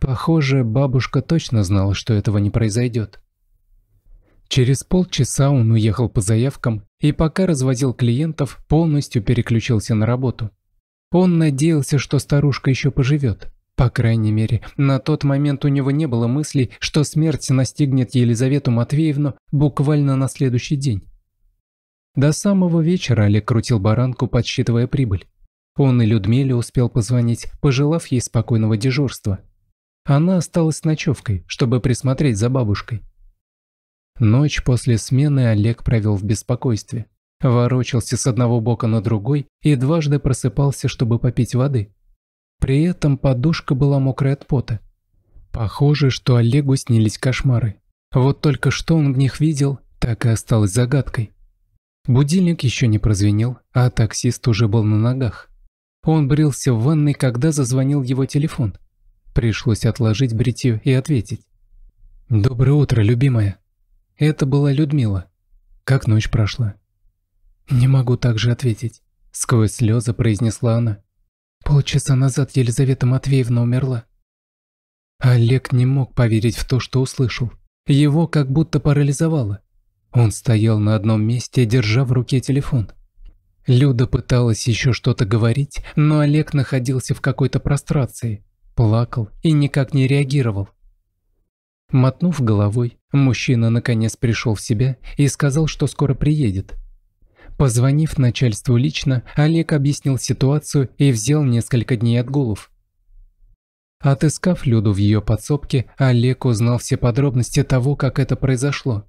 Похоже, бабушка точно знала, что этого не произойдет. Через полчаса он уехал по заявкам и пока развозил клиентов, полностью переключился на работу. Он надеялся, что старушка еще поживет. По крайней мере, на тот момент у него не было мыслей, что смерть настигнет Елизавету Матвеевну буквально на следующий день. До самого вечера Олег крутил баранку, подсчитывая прибыль. Он и Людмиле успел позвонить, пожелав ей спокойного дежурства. Она осталась с ночевкой, чтобы присмотреть за бабушкой. Ночь после смены Олег провел в беспокойстве. Ворочался с одного бока на другой и дважды просыпался, чтобы попить воды. При этом подушка была мокрая от пота. Похоже, что Олегу снились кошмары. Вот только что он в них видел, так и осталось загадкой. Будильник еще не прозвенел, а таксист уже был на ногах. Он брился в ванной, когда зазвонил его телефон. Пришлось отложить бритье и ответить. «Доброе утро, любимая». Это была Людмила. Как ночь прошла? «Не могу так же ответить», — сквозь слезы произнесла она. Полчаса назад Елизавета Матвеевна умерла. Олег не мог поверить в то, что услышал. Его как будто парализовало. Он стоял на одном месте, держа в руке телефон. Люда пыталась еще что-то говорить, но Олег находился в какой-то прострации, плакал и никак не реагировал. Мотнув головой, мужчина наконец пришел в себя и сказал, что скоро приедет. Позвонив начальству лично, Олег объяснил ситуацию и взял несколько дней отгулов. Отыскав Люду в ее подсобке, Олег узнал все подробности того, как это произошло.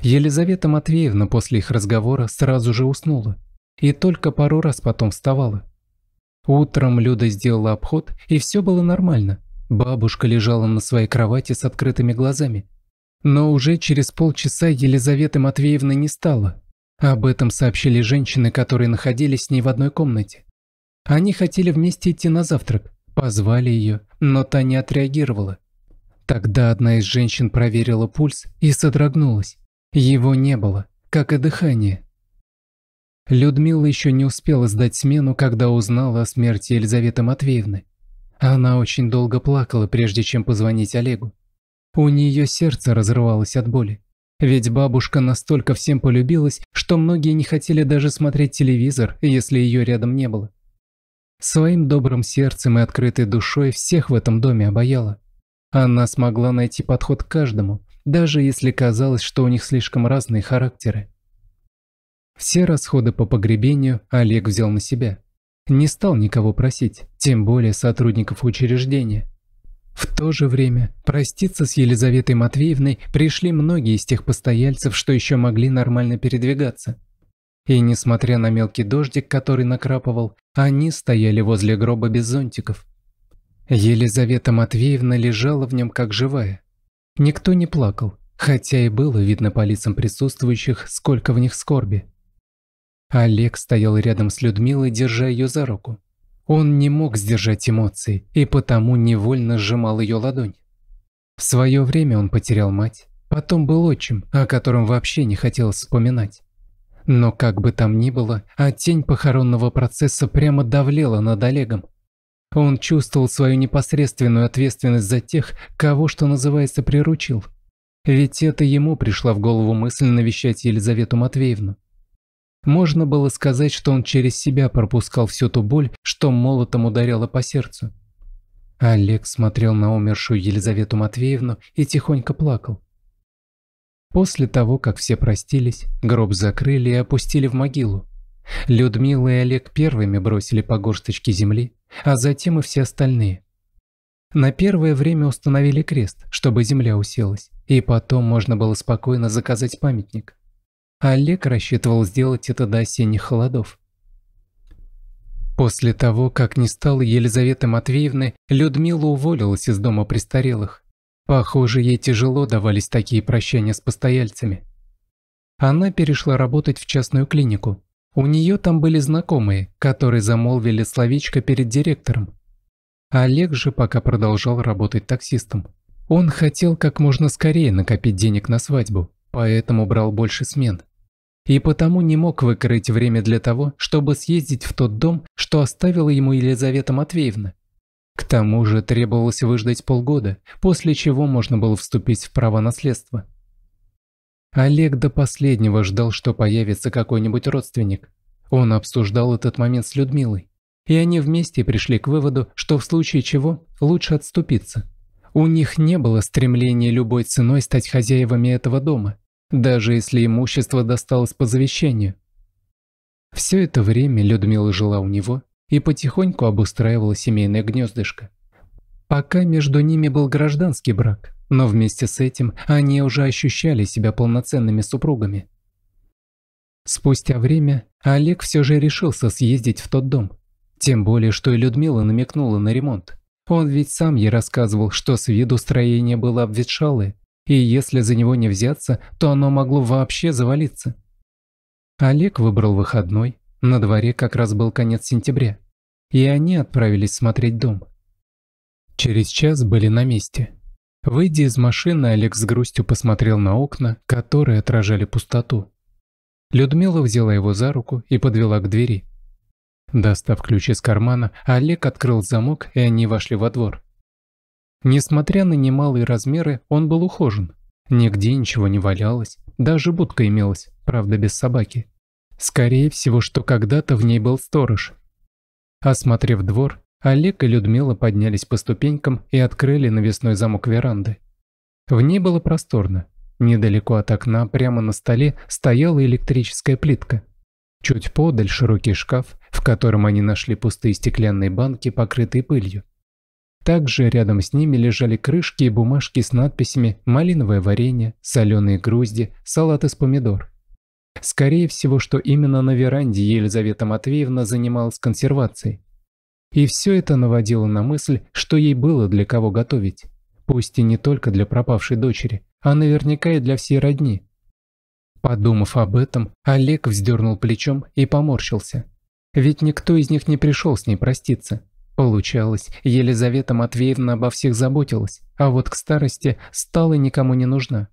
Елизавета Матвеевна после их разговора сразу же уснула и только пару раз потом вставала. Утром Люда сделала обход, и все было нормально. Бабушка лежала на своей кровати с открытыми глазами. Но уже через полчаса Елизаветы Матвеевны не стало – об этом сообщили женщины, которые находились с ней в одной комнате. Они хотели вместе идти на завтрак, позвали ее, но та не отреагировала. Тогда одна из женщин проверила пульс и содрогнулась. Его не было, как и дыхание. Людмила еще не успела сдать смену, когда узнала о смерти Елизаветы Матвеевны. Она очень долго плакала, прежде чем позвонить Олегу. У нее сердце разрывалось от боли. Ведь бабушка настолько всем полюбилась, что многие не хотели даже смотреть телевизор, если ее рядом не было. Своим добрым сердцем и открытой душой всех в этом доме обаяла. Она смогла найти подход к каждому, даже если казалось, что у них слишком разные характеры. Все расходы по погребению Олег взял на себя. Не стал никого просить, тем более сотрудников учреждения. В то же время проститься с Елизаветой Матвеевной пришли многие из тех постояльцев, что еще могли нормально передвигаться. И несмотря на мелкий дождик, который накрапывал, они стояли возле гроба без зонтиков. Елизавета Матвеевна лежала в нем как живая. Никто не плакал, хотя и было видно по лицам присутствующих, сколько в них скорби. Олег стоял рядом с Людмилой, держа ее за руку. Он не мог сдержать эмоций и потому невольно сжимал ее ладонь. В свое время он потерял мать, потом был отчим, о котором вообще не хотел вспоминать. Но как бы там ни было, а тень похоронного процесса прямо давлела над Олегом. Он чувствовал свою непосредственную ответственность за тех, кого, что называется, приручил. Ведь это ему пришла в голову мысль навещать Елизавету Матвеевну. Можно было сказать, что он через себя пропускал всю ту боль, что молотом ударяла по сердцу. Олег смотрел на умершую Елизавету Матвеевну и тихонько плакал. После того, как все простились, гроб закрыли и опустили в могилу. Людмила и Олег первыми бросили по горсточке земли, а затем и все остальные. На первое время установили крест, чтобы земля уселась, и потом можно было спокойно заказать памятник. Олег рассчитывал сделать это до осенних холодов. После того, как не стало Елизаветы Матвеевны, Людмила уволилась из дома престарелых. Похоже, ей тяжело давались такие прощания с постояльцами. Она перешла работать в частную клинику. У нее там были знакомые, которые замолвили словечко перед директором. Олег же пока продолжал работать таксистом. Он хотел как можно скорее накопить денег на свадьбу, поэтому брал больше смен и потому не мог выкрыть время для того, чтобы съездить в тот дом, что оставила ему Елизавета Матвеевна. К тому же требовалось выждать полгода, после чего можно было вступить в право наследства. Олег до последнего ждал, что появится какой-нибудь родственник. Он обсуждал этот момент с Людмилой, и они вместе пришли к выводу, что в случае чего лучше отступиться. У них не было стремления любой ценой стать хозяевами этого дома, даже если имущество досталось по завещанию. Все это время Людмила жила у него и потихоньку обустраивала семейное гнездышко. Пока между ними был гражданский брак, но вместе с этим они уже ощущали себя полноценными супругами. Спустя время Олег все же решился съездить в тот дом. Тем более, что и Людмила намекнула на ремонт. Он ведь сам ей рассказывал, что с виду строение было обветшалое, и если за него не взяться, то оно могло вообще завалиться. Олег выбрал выходной, на дворе как раз был конец сентября, и они отправились смотреть дом. Через час были на месте. Выйдя из машины, Олег с грустью посмотрел на окна, которые отражали пустоту. Людмила взяла его за руку и подвела к двери. Достав ключ из кармана, Олег открыл замок, и они вошли во двор. Несмотря на немалые размеры, он был ухожен. Нигде ничего не валялось, даже будка имелась, правда без собаки. Скорее всего, что когда-то в ней был сторож. Осмотрев двор, Олег и Людмила поднялись по ступенькам и открыли навесной замок веранды. В ней было просторно. Недалеко от окна, прямо на столе, стояла электрическая плитка. Чуть подаль широкий шкаф, в котором они нашли пустые стеклянные банки, покрытые пылью. Также рядом с ними лежали крышки и бумажки с надписями «Малиновое варенье», «Соленые грузди», «Салат из помидор». Скорее всего, что именно на веранде Елизавета Матвеевна занималась консервацией. И все это наводило на мысль, что ей было для кого готовить. Пусть и не только для пропавшей дочери, а наверняка и для всей родни. Подумав об этом, Олег вздернул плечом и поморщился. Ведь никто из них не пришел с ней проститься. Получалось, Елизавета Матвеевна обо всех заботилась, а вот к старости стала никому не нужна.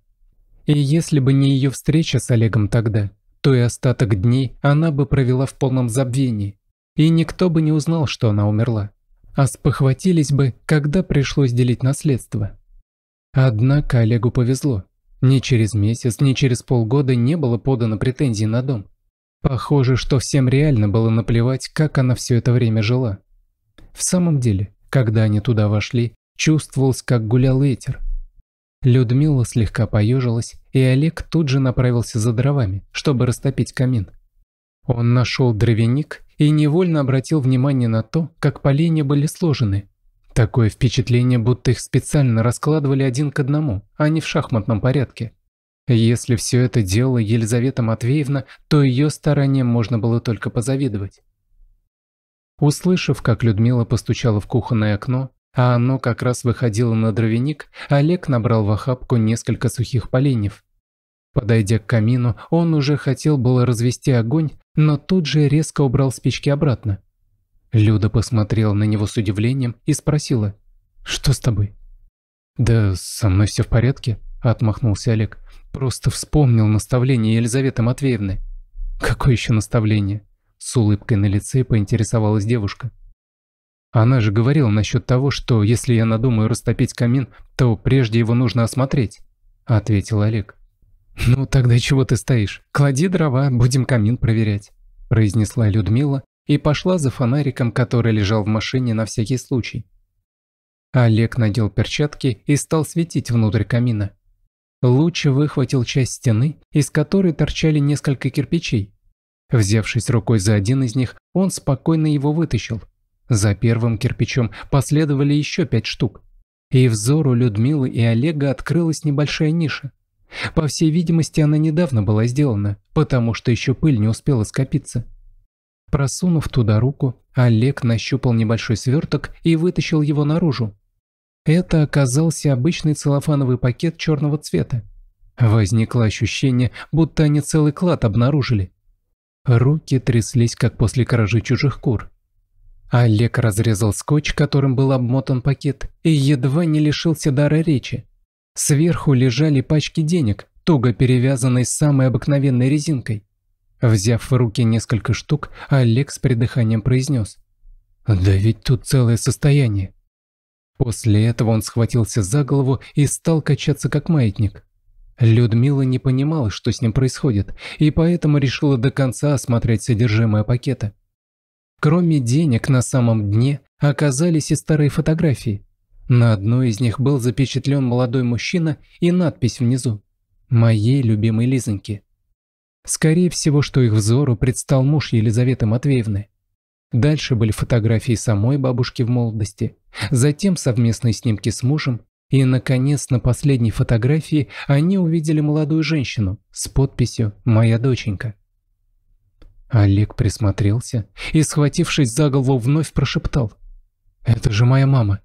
И если бы не ее встреча с Олегом тогда, то и остаток дней она бы провела в полном забвении, и никто бы не узнал, что она умерла. А спохватились бы, когда пришлось делить наследство. Однако Олегу повезло. Ни через месяц, ни через полгода не было подано претензий на дом. Похоже, что всем реально было наплевать, как она все это время жила. В самом деле, когда они туда вошли, чувствовалось, как гулял ветер. Людмила слегка поежилась, и Олег тут же направился за дровами, чтобы растопить камин. Он нашел дровяник и невольно обратил внимание на то, как поленья были сложены. Такое впечатление, будто их специально раскладывали один к одному, а не в шахматном порядке. Если все это делала Елизавета Матвеевна, то ее стараниям можно было только позавидовать. Услышав, как Людмила постучала в кухонное окно, а оно как раз выходило на дровяник, Олег набрал в охапку несколько сухих поленьев. Подойдя к камину, он уже хотел было развести огонь, но тут же резко убрал спички обратно. Люда посмотрела на него с удивлением и спросила, «Что с тобой?» «Да со мной все в порядке», – отмахнулся Олег. «Просто вспомнил наставление Елизаветы Матвеевны». «Какое еще наставление?» С улыбкой на лице поинтересовалась девушка. Она же говорила насчет того, что если я надумаю растопить камин, то прежде его нужно осмотреть, ответил Олег. Ну тогда чего ты стоишь? Клади дрова, будем камин проверять, произнесла Людмила и пошла за фонариком, который лежал в машине на всякий случай. Олег надел перчатки и стал светить внутрь камина. Луч выхватил часть стены, из которой торчали несколько кирпичей, Взявшись рукой за один из них, он спокойно его вытащил. За первым кирпичом последовали еще пять штук. И взору Людмилы и Олега открылась небольшая ниша. По всей видимости, она недавно была сделана, потому что еще пыль не успела скопиться. Просунув туда руку, Олег нащупал небольшой сверток и вытащил его наружу. Это оказался обычный целлофановый пакет черного цвета. Возникло ощущение, будто они целый клад обнаружили. Руки тряслись, как после кражи чужих кур. Олег разрезал скотч, которым был обмотан пакет, и едва не лишился дара речи. Сверху лежали пачки денег, туго перевязанные самой обыкновенной резинкой. Взяв в руки несколько штук, Олег с придыханием произнес. «Да ведь тут целое состояние». После этого он схватился за голову и стал качаться как маятник. Людмила не понимала, что с ним происходит, и поэтому решила до конца осмотреть содержимое пакета. Кроме денег на самом дне оказались и старые фотографии. На одной из них был запечатлен молодой мужчина и надпись внизу «Моей любимой Лизоньки». Скорее всего, что их взору предстал муж Елизаветы Матвеевны. Дальше были фотографии самой бабушки в молодости, затем совместные снимки с мужем и, наконец, на последней фотографии они увидели молодую женщину с подписью «Моя доченька». Олег присмотрелся и, схватившись за голову, вновь прошептал. «Это же моя мама».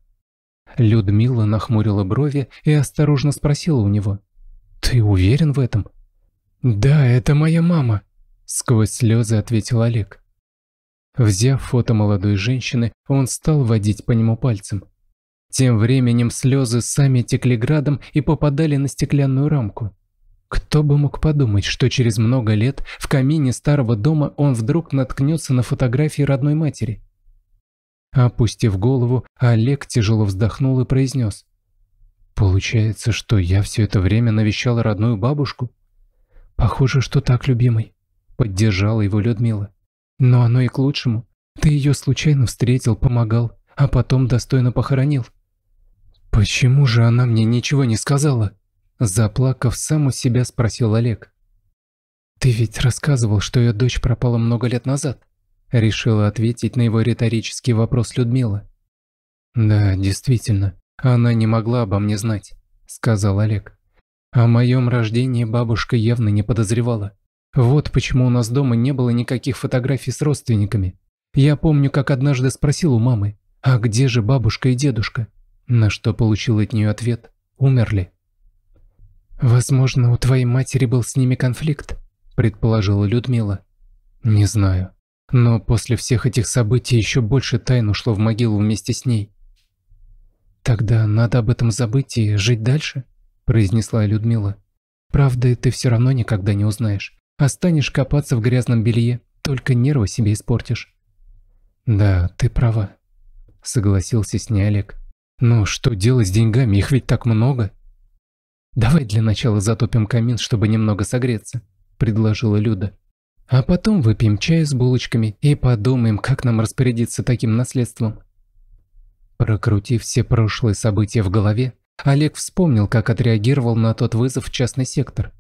Людмила нахмурила брови и осторожно спросила у него. «Ты уверен в этом?» «Да, это моя мама», — сквозь слезы ответил Олег. Взяв фото молодой женщины, он стал водить по нему пальцем. Тем временем слезы сами текли градом и попадали на стеклянную рамку. Кто бы мог подумать, что через много лет в камине старого дома он вдруг наткнется на фотографии родной матери. Опустив голову, Олег тяжело вздохнул и произнес. «Получается, что я все это время навещал родную бабушку?» «Похоже, что так, любимый», — поддержала его Людмила. «Но оно и к лучшему. Ты ее случайно встретил, помогал, а потом достойно похоронил». «Почему же она мне ничего не сказала?» Заплакав, сам у себя спросил Олег. «Ты ведь рассказывал, что ее дочь пропала много лет назад?» Решила ответить на его риторический вопрос Людмила. «Да, действительно, она не могла обо мне знать», — сказал Олег. «О моем рождении бабушка явно не подозревала. Вот почему у нас дома не было никаких фотографий с родственниками. Я помню, как однажды спросил у мамы, а где же бабушка и дедушка?» на что получил от нее ответ «умерли». «Возможно, у твоей матери был с ними конфликт», – предположила Людмила. «Не знаю. Но после всех этих событий еще больше тайн ушло в могилу вместе с ней». «Тогда надо об этом забыть и жить дальше», – произнесла Людмила. «Правда, ты все равно никогда не узнаешь. А копаться в грязном белье, только нервы себе испортишь». «Да, ты права», – согласился с ней Олег. Но «Ну, что делать с деньгами? Их ведь так много. Давай для начала затопим камин, чтобы немного согреться, предложила Люда. А потом выпьем чай с булочками и подумаем, как нам распорядиться таким наследством. Прокрутив все прошлые события в голове, Олег вспомнил, как отреагировал на тот вызов в частный сектор.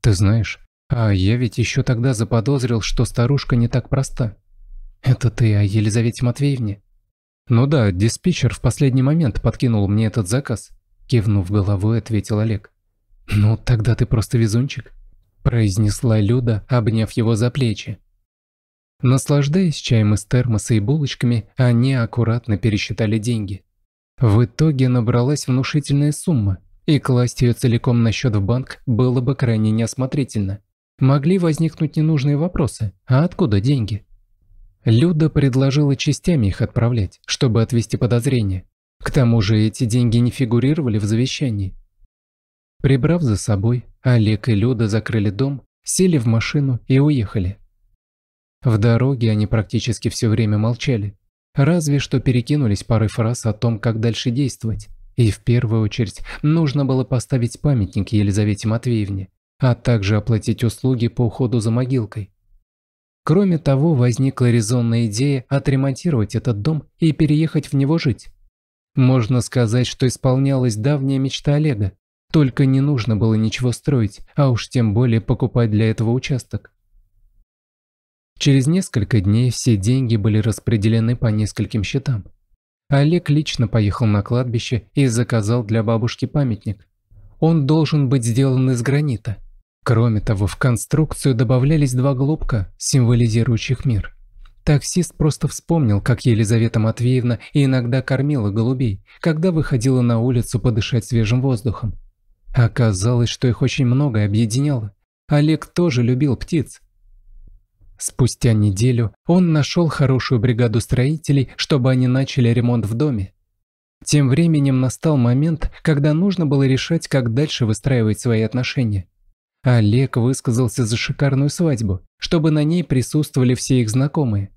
«Ты знаешь, а я ведь еще тогда заподозрил, что старушка не так проста. Это ты о Елизавете Матвеевне?» «Ну да, диспетчер в последний момент подкинул мне этот заказ», – кивнув головой, ответил Олег. «Ну, тогда ты просто везунчик», – произнесла Люда, обняв его за плечи. Наслаждаясь чаем из термоса и булочками, они аккуратно пересчитали деньги. В итоге набралась внушительная сумма, и класть ее целиком на счет в банк было бы крайне неосмотрительно. Могли возникнуть ненужные вопросы, а откуда деньги? Люда предложила частями их отправлять, чтобы отвести подозрения. К тому же эти деньги не фигурировали в завещании. Прибрав за собой, Олег и Люда закрыли дом, сели в машину и уехали. В дороге они практически все время молчали, разве что перекинулись парой фраз о том, как дальше действовать. И в первую очередь нужно было поставить памятник Елизавете Матвеевне, а также оплатить услуги по уходу за могилкой. Кроме того, возникла резонная идея отремонтировать этот дом и переехать в него жить. Можно сказать, что исполнялась давняя мечта Олега. Только не нужно было ничего строить, а уж тем более покупать для этого участок. Через несколько дней все деньги были распределены по нескольким счетам. Олег лично поехал на кладбище и заказал для бабушки памятник. Он должен быть сделан из гранита, Кроме того, в конструкцию добавлялись два глобка, символизирующих мир. Таксист просто вспомнил, как Елизавета Матвеевна иногда кормила голубей, когда выходила на улицу подышать свежим воздухом. Оказалось, что их очень многое объединяло. Олег тоже любил птиц. Спустя неделю он нашел хорошую бригаду строителей, чтобы они начали ремонт в доме. Тем временем настал момент, когда нужно было решать, как дальше выстраивать свои отношения. Олег высказался за шикарную свадьбу, чтобы на ней присутствовали все их знакомые.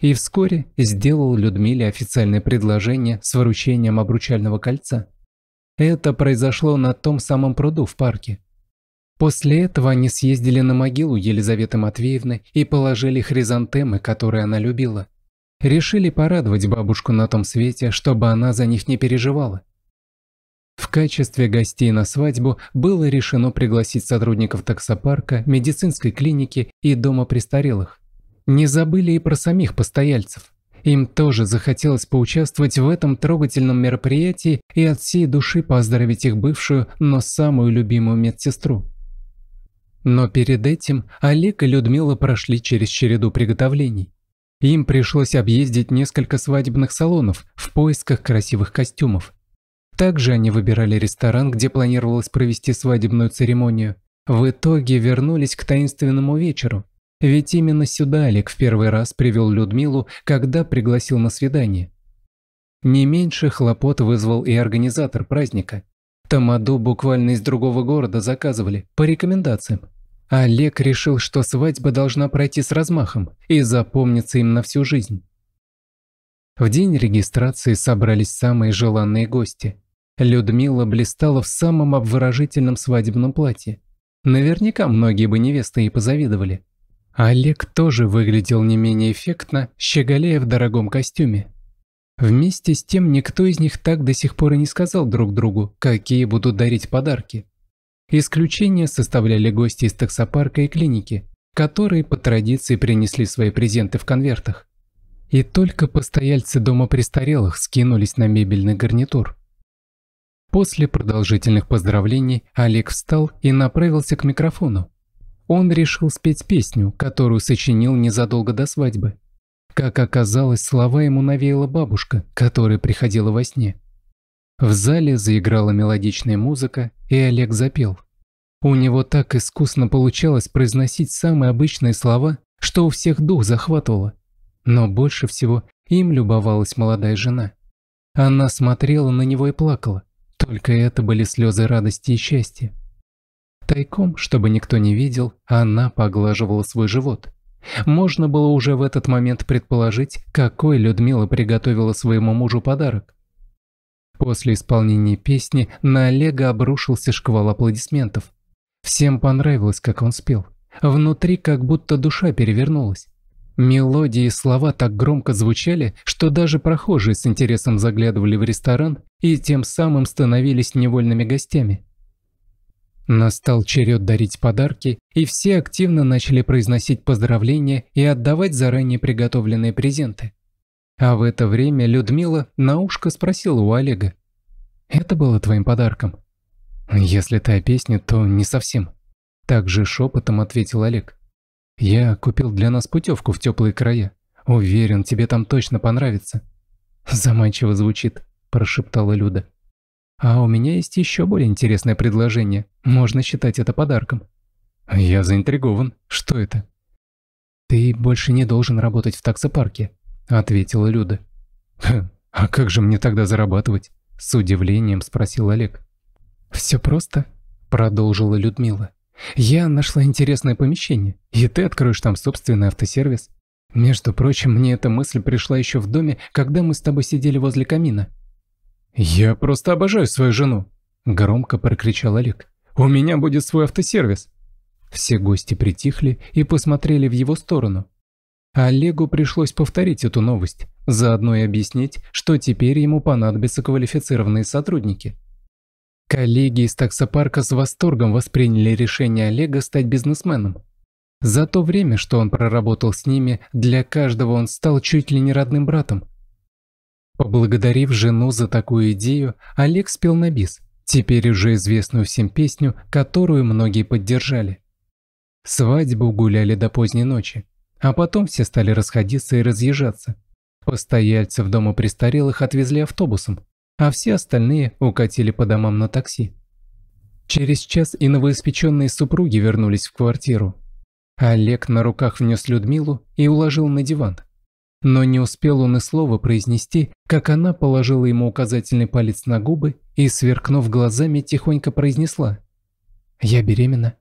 И вскоре сделал Людмиле официальное предложение с вручением обручального кольца. Это произошло на том самом пруду в парке. После этого они съездили на могилу Елизаветы Матвеевны и положили хризантемы, которые она любила. Решили порадовать бабушку на том свете, чтобы она за них не переживала качестве гостей на свадьбу было решено пригласить сотрудников таксопарка, медицинской клиники и дома престарелых. Не забыли и про самих постояльцев. Им тоже захотелось поучаствовать в этом трогательном мероприятии и от всей души поздравить их бывшую, но самую любимую медсестру. Но перед этим Олег и Людмила прошли через череду приготовлений. Им пришлось объездить несколько свадебных салонов в поисках красивых костюмов. Также они выбирали ресторан, где планировалось провести свадебную церемонию. В итоге вернулись к таинственному вечеру. Ведь именно сюда Олег в первый раз привел Людмилу, когда пригласил на свидание. Не меньше хлопот вызвал и организатор праздника. Тамаду буквально из другого города заказывали, по рекомендациям. Олег решил, что свадьба должна пройти с размахом и запомнится им на всю жизнь. В день регистрации собрались самые желанные гости. Людмила блистала в самом обворожительном свадебном платье. Наверняка многие бы невесты и позавидовали. Олег тоже выглядел не менее эффектно, щеголея в дорогом костюме. Вместе с тем никто из них так до сих пор и не сказал друг другу, какие будут дарить подарки. Исключение составляли гости из таксопарка и клиники, которые по традиции принесли свои презенты в конвертах. И только постояльцы дома престарелых скинулись на мебельный гарнитур. После продолжительных поздравлений Олег встал и направился к микрофону. Он решил спеть песню, которую сочинил незадолго до свадьбы. Как оказалось, слова ему навеяла бабушка, которая приходила во сне. В зале заиграла мелодичная музыка, и Олег запел. У него так искусно получалось произносить самые обычные слова, что у всех дух захватывало. Но больше всего им любовалась молодая жена. Она смотрела на него и плакала. Только это были слезы радости и счастья. Тайком, чтобы никто не видел, она поглаживала свой живот. Можно было уже в этот момент предположить, какой Людмила приготовила своему мужу подарок. После исполнения песни на Олега обрушился шквал аплодисментов. Всем понравилось, как он спел. Внутри как будто душа перевернулась. Мелодии и слова так громко звучали, что даже прохожие с интересом заглядывали в ресторан и тем самым становились невольными гостями. Настал черед дарить подарки, и все активно начали произносить поздравления и отдавать заранее приготовленные презенты. А в это время Людмила на ушко спросила у Олега. «Это было твоим подарком?» «Если та песня, то не совсем», – Так же шепотом ответил Олег. «Я купил для нас путевку в теплые края. Уверен, тебе там точно понравится». Заманчиво звучит прошептала Люда. «А у меня есть еще более интересное предложение. Можно считать это подарком». «Я заинтригован. Что это?» «Ты больше не должен работать в таксопарке», — ответила Люда. «Хм, «А как же мне тогда зарабатывать?» — с удивлением спросил Олег. «Все просто», — продолжила Людмила. «Я нашла интересное помещение, и ты откроешь там собственный автосервис. Между прочим, мне эта мысль пришла еще в доме, когда мы с тобой сидели возле камина. «Я просто обожаю свою жену!» – громко прокричал Олег. «У меня будет свой автосервис!» Все гости притихли и посмотрели в его сторону. Олегу пришлось повторить эту новость, заодно и объяснить, что теперь ему понадобятся квалифицированные сотрудники. Коллеги из таксопарка с восторгом восприняли решение Олега стать бизнесменом. За то время, что он проработал с ними, для каждого он стал чуть ли не родным братом – Поблагодарив жену за такую идею, Олег спел на бис, теперь уже известную всем песню, которую многие поддержали. Свадьбу гуляли до поздней ночи, а потом все стали расходиться и разъезжаться. Постояльцы в дома престарелых отвезли автобусом, а все остальные укатили по домам на такси. Через час и новоиспеченные супруги вернулись в квартиру. Олег на руках внес Людмилу и уложил на диван – но не успел он и слова произнести, как она положила ему указательный палец на губы и, сверкнув глазами, тихонько произнесла. «Я беременна».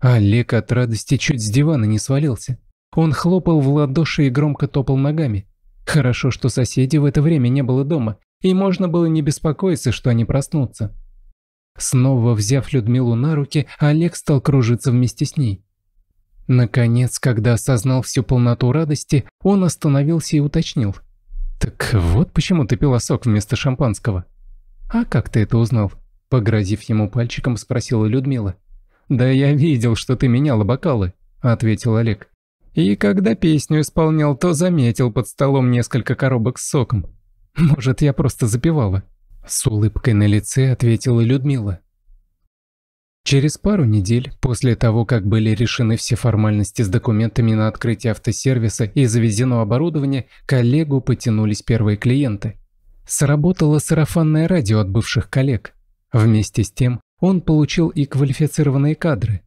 Олег от радости чуть с дивана не свалился. Он хлопал в ладоши и громко топал ногами. Хорошо, что соседей в это время не было дома, и можно было не беспокоиться, что они проснутся. Снова взяв Людмилу на руки, Олег стал кружиться вместе с ней. Наконец, когда осознал всю полноту радости, он остановился и уточнил. «Так вот почему ты пила сок вместо шампанского». «А как ты это узнал?» Погрозив ему пальчиком, спросила Людмила. «Да я видел, что ты меняла бокалы», — ответил Олег. «И когда песню исполнял, то заметил под столом несколько коробок с соком. Может, я просто запивала?» С улыбкой на лице ответила Людмила. Через пару недель, после того, как были решены все формальности с документами на открытие автосервиса и завезено оборудование, к Олегу потянулись первые клиенты. Сработало сарафанное радио от бывших коллег. Вместе с тем он получил и квалифицированные кадры.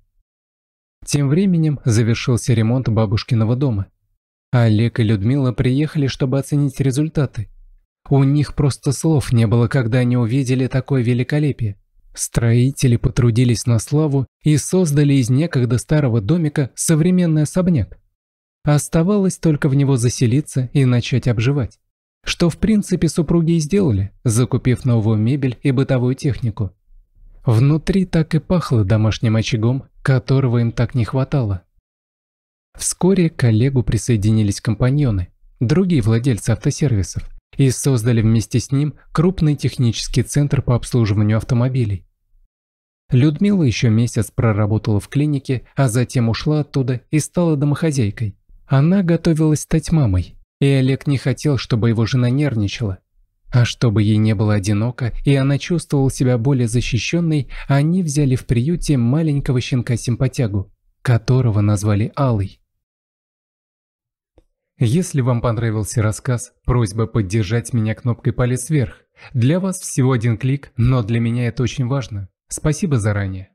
Тем временем завершился ремонт бабушкиного дома. Олег и Людмила приехали, чтобы оценить результаты. У них просто слов не было, когда они увидели такое великолепие. Строители потрудились на славу и создали из некогда старого домика современный особняк. Оставалось только в него заселиться и начать обживать. Что в принципе супруги и сделали, закупив новую мебель и бытовую технику. Внутри так и пахло домашним очагом, которого им так не хватало. Вскоре к коллегу присоединились компаньоны, другие владельцы автосервисов, и создали вместе с ним крупный технический центр по обслуживанию автомобилей. Людмила еще месяц проработала в клинике, а затем ушла оттуда и стала домохозяйкой. Она готовилась стать мамой, и Олег не хотел, чтобы его жена нервничала. А чтобы ей не было одиноко, и она чувствовала себя более защищенной, они взяли в приюте маленького щенка-симпатягу, которого назвали Алой. Если вам понравился рассказ, просьба поддержать меня кнопкой «Палец вверх». Для вас всего один клик, но для меня это очень важно. Спасибо заранее.